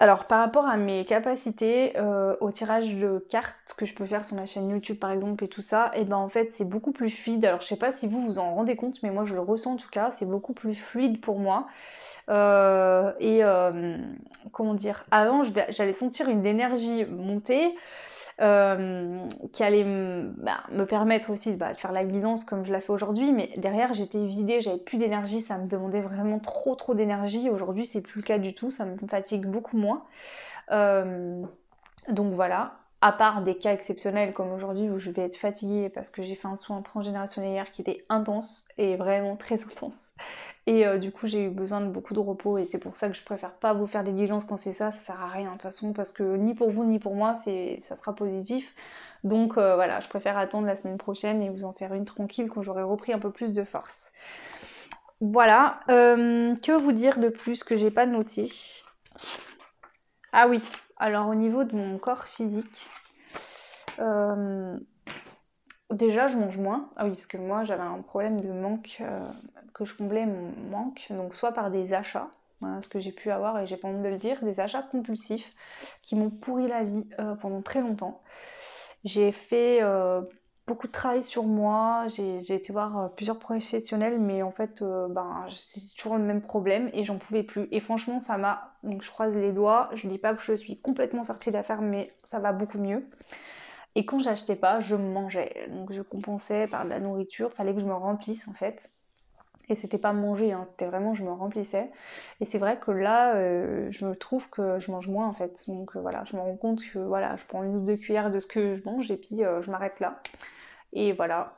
Alors par rapport à mes capacités euh, au tirage de cartes que je peux faire sur ma chaîne YouTube par exemple et tout ça, et eh ben en fait c'est beaucoup plus fluide. Alors je sais pas si vous vous en rendez compte, mais moi je le ressens en tout cas, c'est beaucoup plus fluide pour moi. Euh, et euh, comment dire, avant j'allais sentir une énergie monter, euh, qui allait bah, me permettre aussi bah, de faire la guidance comme je la fais aujourd'hui, mais derrière j'étais vidée, j'avais plus d'énergie, ça me demandait vraiment trop trop d'énergie. Aujourd'hui c'est plus le cas du tout, ça me fatigue beaucoup moins. Euh, donc voilà, à part des cas exceptionnels comme aujourd'hui où je vais être fatiguée parce que j'ai fait un soin transgénérationnel hier qui était intense et vraiment très intense. Et euh, du coup, j'ai eu besoin de beaucoup de repos et c'est pour ça que je préfère pas vous faire des diligences quand c'est ça, ça sert à rien de toute façon parce que ni pour vous ni pour moi, c'est ça sera positif. Donc euh, voilà, je préfère attendre la semaine prochaine et vous en faire une tranquille quand j'aurai repris un peu plus de force. Voilà, euh, que vous dire de plus que j'ai pas noté Ah oui, alors au niveau de mon corps physique, déjà, je mange moins. Ah oui, parce que moi, j'avais un problème de manque, euh, que je comblais mon manque, donc soit par des achats, hein, ce que j'ai pu avoir, et j'ai pas honte de le dire, des achats compulsifs qui m'ont pourri la vie euh, pendant très longtemps. J'ai fait euh, beaucoup de travail sur moi, j'ai été voir plusieurs professionnels, mais en fait, ben, c'est toujours le même problème et j'en pouvais plus. Et franchement, ça m'a. Donc, je croise les doigts, je dis pas que je suis complètement sortie d'affaire, mais ça va beaucoup mieux. Et quand j'achetais pas, je mangeais. Donc je compensais par de la nourriture, fallait que je me remplisse en fait. Et c'était pas manger, hein. c'était vraiment je me remplissais. Et c'est vrai que là, euh, je me trouve que je mange moins en fait. Donc euh, voilà, je me rends compte que voilà, je prends une ou deux cuillères de ce que je mange et puis euh, je m'arrête là. Et voilà.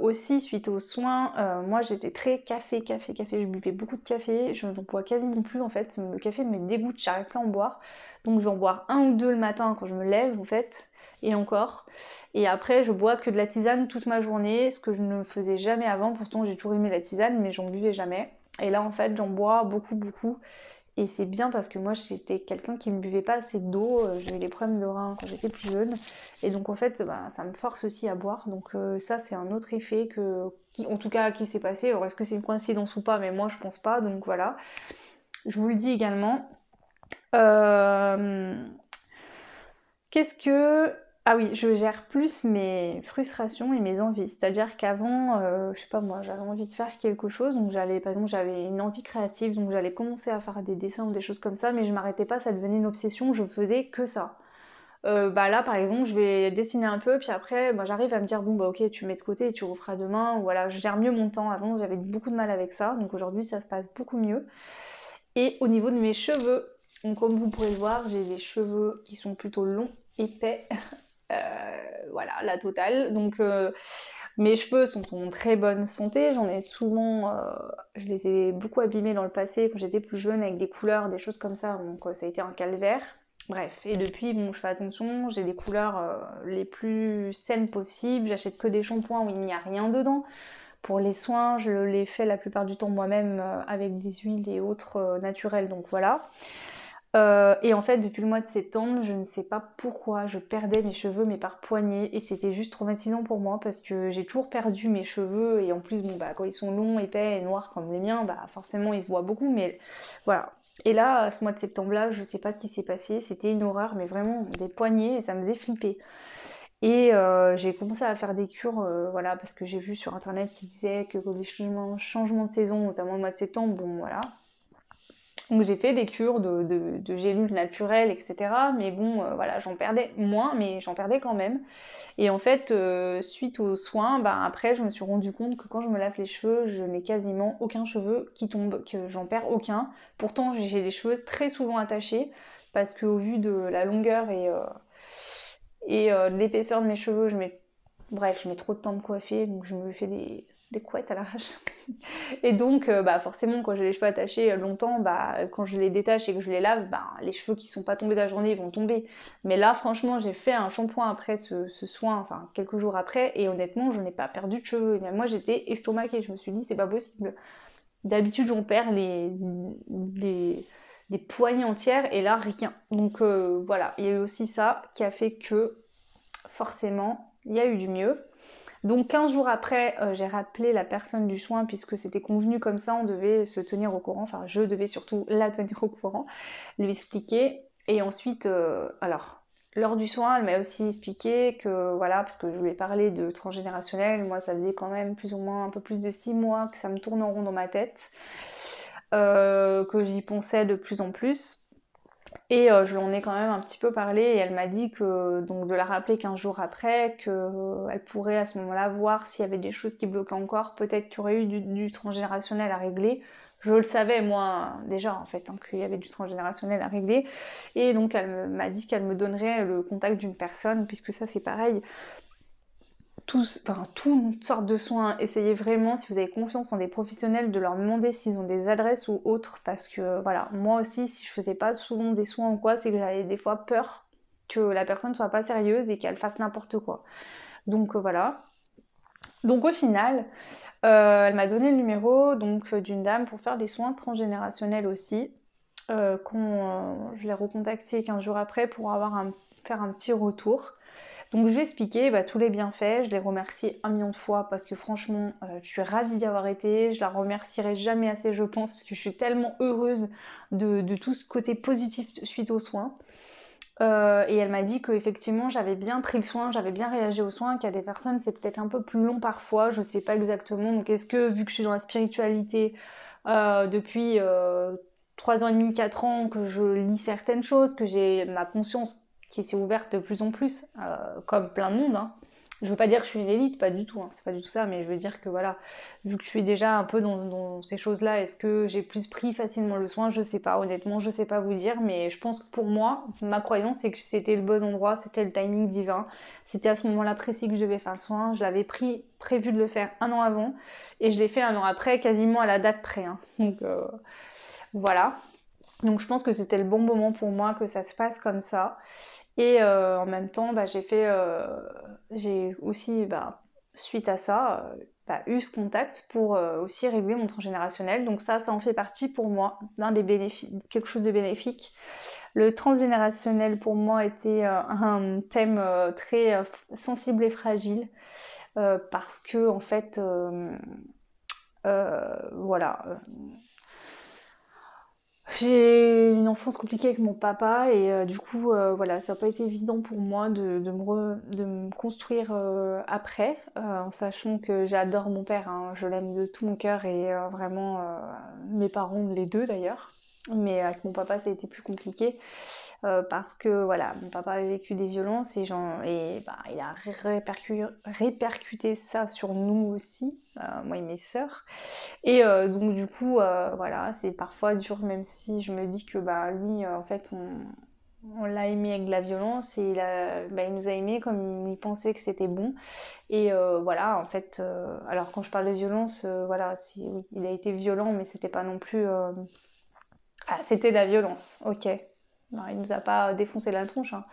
aussi suite aux soins, moi j'étais très café, café, café. Je buvais beaucoup de café, je ne bois quasiment plus en fait. Le café me dégoûte, j'arrive plus à en boire. Donc je vais en boire un ou deux le matin quand je me lève en fait et encore. Et après, je bois que de la tisane toute ma journée, ce que je ne faisais jamais avant. Pourtant, j'ai toujours aimé la tisane, mais j'en buvais jamais. Et là, en fait, j'en bois beaucoup, beaucoup. Et c'est bien parce que moi, j'étais quelqu'un qui ne buvait pas assez d'eau. Euh, J'avais des problèmes de reins quand j'étais plus jeune. Et donc, en fait, bah, ça me force aussi à boire. Donc, euh, ça, c'est un autre effet que, en tout cas, qui s'est passé. Alors, est-ce que c'est une coïncidence ou pas Mais moi, je pense pas. Donc, voilà. Je vous le dis également. Euh, qu'est-ce que ah oui, je gère plus mes frustrations et mes envies. C'est-à-dire qu'avant, euh, je sais pas moi, j'avais envie de faire quelque chose, donc j'allais, par exemple, j'avais une envie créative, donc j'allais commencer à faire des dessins ou des choses comme ça, mais je m'arrêtais pas, ça devenait une obsession, je faisais que ça. Euh, bah là par exemple je vais dessiner un peu puis après bah, j'arrive à me dire bon bah ok tu mets de côté et tu referas demain ou voilà je gère mieux mon temps avant j'avais beaucoup de mal avec ça donc aujourd'hui ça se passe beaucoup mieux et au niveau de mes cheveux donc comme vous pourrez le voir j'ai des cheveux qui sont plutôt longs épais Euh, voilà, la totale. Donc euh, mes cheveux sont en très bonne santé. J'en ai souvent, euh, je les ai beaucoup abîmés dans le passé quand j'étais plus jeune avec des couleurs, des choses comme ça. Donc ça a été un calvaire. Bref, et depuis, bon, je fais attention, j'ai des couleurs les plus saines possibles, j'achète que des shampoings où il n'y a rien dedans. Pour les soins, je les fais la plupart du temps moi-même avec des huiles et autres naturelles, donc voilà. Euh, et en fait, depuis le mois de septembre, je ne sais pas pourquoi je perdais mes cheveux, mais par poignée. Et c'était juste traumatisant pour moi parce que j'ai toujours perdu mes cheveux. Et en plus, bon, bah, quand ils sont longs, épais et noirs comme les miens, bah, forcément, ils se voient beaucoup. Mais voilà. Et là, ce mois de septembre-là, je ne sais pas ce qui s'est passé. C'était une horreur, mais vraiment des poignées et ça me faisait flipper. Et euh, j'ai commencé à faire des cures, euh, voilà, parce que j'ai vu sur internet qui disait que les changements, changements de saison, notamment le mois de septembre, bon voilà, donc j'ai fait des cures de, gélules naturelles, etc. Mais bon, euh, voilà, j'en perdais moins, mais j'en perdais quand même. Et en fait, euh, suite aux soins, bah, après, je me suis rendu compte que quand je me lave les cheveux, je n'ai quasiment aucun cheveu qui tombe, que j'en perds aucun. Pourtant, j'ai les cheveux très souvent attachés parce qu'au vu de la longueur et, euh, et de l'épaisseur de mes cheveux, je mets, bref, je mets trop de temps de coiffer, donc je me fais des des couettes à l'arrache. Et donc, euh, bah, forcément, quand j'ai les cheveux attachés euh, longtemps, bah, quand je les détache et que je les lave, bah, les cheveux qui ne sont pas tombés la journée, vont tomber. Mais là, franchement, j'ai fait un shampoing après ce, soin, enfin, quelques jours après, et honnêtement, je n'ai pas perdu de cheveux. Et bien, moi, j'étais estomaquée. Je me suis dit, c'est pas possible. D'habitude, on perd les, poignées entières, et là, rien. Donc, euh, voilà. Il y a eu aussi ça qui a fait que, forcément, il y a eu du mieux. Donc 15 jours après, euh, j'ai rappelé la personne du soin puisque c'était convenu comme ça, on devait se tenir au courant, enfin je devais surtout la tenir au courant, lui expliquer. Et ensuite, euh, alors, lors du soin, elle m'a aussi expliqué que, voilà, parce que je lui ai parlé de transgénérationnel, moi ça faisait quand même plus ou moins un peu plus de 6 mois que ça me tourne en rond dans ma tête, euh, que j'y pensais de plus en plus. Et euh, je l'en ai quand même un petit peu parlé et elle m'a dit que donc de la rappeler 15 jours après, qu'elle euh, pourrait à ce moment-là voir s'il y avait des choses qui bloquaient encore, peut-être qu'il y aurait eu du, transgénérationnel à régler. Je le savais moi déjà en fait tant hein, qu'il y avait du transgénérationnel à régler. Et donc elle m'a dit qu'elle me donnerait le contact d'une personne, puisque ça c'est pareil enfin, toutes sortes de soins. Essayez vraiment, si vous avez confiance en des professionnels, de leur demander s'ils ont des adresses ou autres. Parce que voilà, moi aussi, si je faisais pas souvent des soins ou quoi, c'est que j'avais des fois peur que la personne soit pas sérieuse et qu'elle fasse n'importe quoi. Donc euh, voilà. Donc au final, euh, elle m'a donné le numéro donc euh, d'une dame pour faire des soins transgénérationnels aussi. quand je l'ai recontactée 15 jours après pour avoir un, faire un petit retour. Donc je vais expliquer bah, tous les bienfaits, je les remercie un million de fois parce que franchement euh, je suis ravie d'y avoir été, je la remercierai jamais assez je pense parce que je suis tellement heureuse de, tout ce côté positif suite aux soins. Euh, et elle m'a dit que j'avais bien pris le soin, j'avais bien réagi aux soins, qu'il y des personnes c'est peut-être un peu plus long parfois, je sais pas exactement. Donc est-ce que vu que je suis dans la spiritualité euh, depuis 3 ans et demi, 4 ans, que je lis certaines choses, que j'ai ma conscience qui s'est ouverte de plus en plus, euh, comme plein de monde. Hein. Je veux pas dire que je suis une élite, pas du tout, hein. c'est pas du tout ça, mais je veux dire que voilà, vu que je suis déjà un peu dans, ces choses-là, est-ce que j'ai plus pris facilement le soin Je ne sais pas, honnêtement, je ne sais pas vous dire, mais je pense que pour moi, ma croyance, c'est que c'était le bon endroit, c'était le timing divin, c'était à ce moment-là précis que je devais faire le soin, je l'avais pris, prévu de le faire un an avant, et je l'ai fait un an après, quasiment à la date près. Hein. Donc euh, voilà. Donc je pense que c'était le bon moment pour moi que ça se passe comme ça. Et euh, en même temps, bah, j'ai fait, euh, j'ai aussi, bah, suite à ça, euh, bah, eu ce contact pour aussi régler mon transgénérationnel. Donc ça, ça en fait partie pour moi d'un des bénéfices, quelque chose de bénéfique. Le transgénérationnel pour moi était un thème très sensible et fragile parce que en fait, voilà, j'ai une enfance compliquée avec mon papa et euh, du coup, euh, voilà, ça n'a pas été évident pour moi de, de, me, de me, construire euh, après, en sachant que j'adore mon père, hein. je l'aime de tout mon cœur et vraiment mes parents, les deux d'ailleurs. Mais avec mon papa, ça a été plus compliqué. Euh, parce que voilà, mon papa avait vécu des violences et, et bah, il a répercuté ça sur nous aussi, euh, moi et mes sœurs. Et euh, donc du coup, voilà, c'est parfois dur même si je me dis que bah, lui, en fait, on, l'a aimé avec de la violence et il, bah, nous a aimé comme il pensait que c'était bon. Et voilà, en fait, alors quand je parle de violence, voilà, il a été violent, mais c'était pas non plus... Ah, c'était de la violence, ok. Il il nous a pas défoncé la tronche. Hein.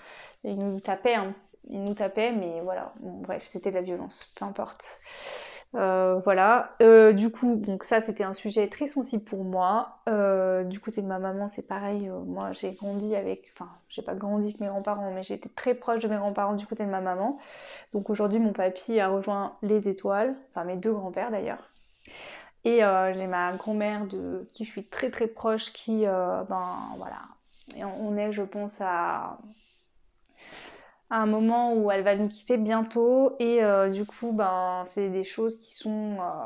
Il nous tapait, hein. il nous tapait, mais voilà. bref, c'était de la violence, peu importe. Euh, voilà. Euh, du coup, donc ça, c'était un sujet très sensible pour moi. Euh, du côté de ma maman, c'est pareil. moi, j'ai grandi avec, enfin, j'ai pas grandi avec mes grands-parents, mais j'étais très proche de mes grands-parents du côté de ma maman. Donc aujourd'hui, mon papy a rejoint les étoiles, enfin mes deux grands-pères d'ailleurs. Et j'ai ma grand-mère de qui je suis très très proche, qui, ben voilà, on est, je pense, à, un moment où elle va nous quitter bientôt. Et euh, du coup, ben, c'est des choses qui sont euh,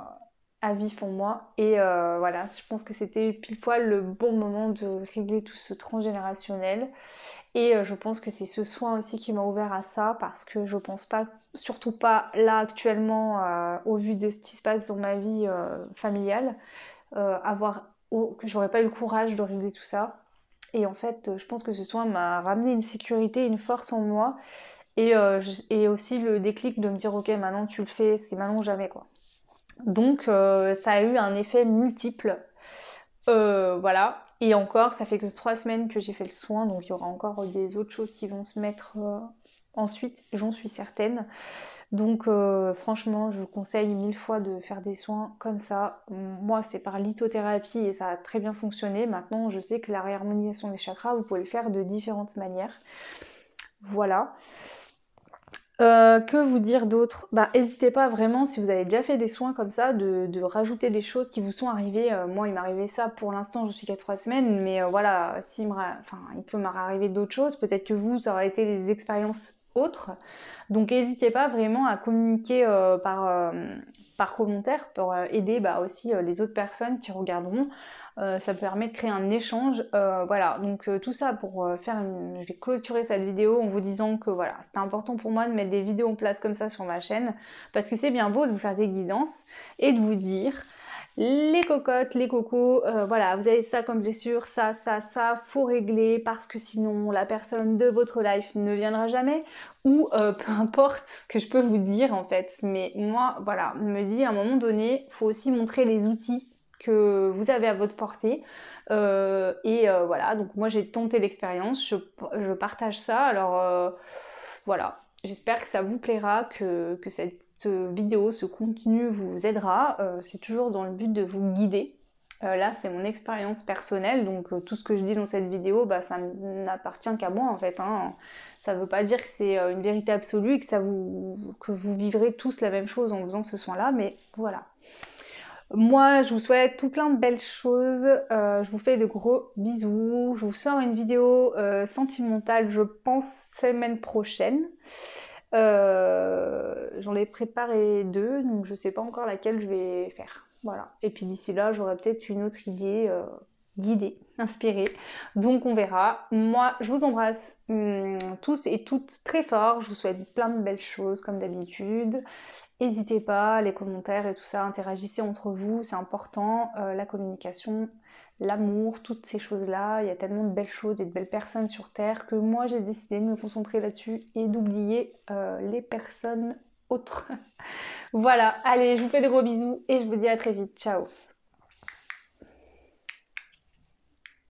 à vif en moi. Et euh, voilà, je pense que c'était pile poil le bon moment de régler tout ce transgénérationnel. Et je pense que c'est ce soin aussi qui m'a ouvert à ça parce que je pense pas, surtout pas là actuellement, au vu de ce qui se passe dans ma vie familiale, avoir, que j'aurais pas eu le courage de régler tout ça. Et en fait, euh, je pense que ce soin m'a ramené une sécurité, une force en moi. Euh, et, aussi le déclic de me dire, ok, maintenant tu le fais, c'est maintenant ou jamais, quoi. Donc, euh, ça a eu un effet multiple. voilà. Et encore, ça fait que trois semaines que j'ai fait le soin, donc il y aura encore des autres choses qui vont se mettre ensuite, j'en suis certaine. Donc euh, franchement, je vous conseille mille fois de faire des soins comme ça. Moi, c'est par lithothérapie et ça a très bien fonctionné. Maintenant, je sais que la réharmonisation des chakras, vous pouvez le faire de différentes manières. Voilà. Euh, que vous dire d'autre Bah n'hésitez pas vraiment si vous avez déjà fait des soins comme ça de, rajouter des choses qui vous sont arrivées. Euh, moi il m'est arrivé ça pour l'instant je suis qu'à trois semaines mais voilà si enfin, il peut m'arriver d'autres choses. Peut-être que vous ça aurait été des expériences autres. Donc n'hésitez pas vraiment à communiquer euh, euh, par, commentaire pour euh, aider bah, aussi les autres personnes qui regarderont. ça permet de créer un échange. voilà, donc tout ça pour faire Je vais clôturer cette vidéo en vous disant que voilà, c'était important pour moi de mettre des vidéos en place comme ça sur ma chaîne parce que c'est bien beau de vous faire des guidances et de vous dire les cocottes, les cocos, euh, voilà, vous avez ça comme blessure, ça, ça, ça, faut régler parce que sinon la personne de votre life ne viendra jamais ou euh, peu importe ce que je peux vous dire en fait. Mais moi, voilà, me dit à un moment donné, faut aussi montrer les outils que vous avez à votre portée. Euh, et voilà, donc moi j'ai tenté l'expérience, je, partage ça, alors voilà, j'espère que ça vous plaira, que, que cette euh, vidéo, ce contenu vous aidera. Euh, c'est toujours dans le but de vous guider. Euh, là, c'est mon expérience personnelle, donc tout ce que je dis dans cette vidéo, bah, ça n'appartient qu'à moi en fait. Hein. Ça ne veut pas dire que c'est une vérité absolue et que, ça vous, que vous vivrez tous la même chose en faisant ce soin-là, mais voilà. Moi, je vous souhaite tout plein de belles choses. je vous fais de gros bisous. Je vous sors une vidéo sentimentale, je pense, semaine prochaine. Euh, j'en ai préparé deux, donc je sais pas encore laquelle je vais faire. Voilà. Et puis d'ici là, j'aurai peut-être une autre idée guidée, euh, inspirée. Donc on verra. Moi, je vous embrasse hum, tous et toutes très fort. Je vous souhaite plein de belles choses comme d'habitude. N'hésitez pas, les commentaires et tout ça, interagissez entre vous, c'est important. Euh, la communication, l'amour, toutes ces choses-là. Il y a tellement de belles choses et de belles personnes sur Terre que moi j'ai décidé de me concentrer là-dessus et d'oublier euh, les personnes autres. voilà, allez, je vous fais des gros bisous et je vous dis à très vite. Ciao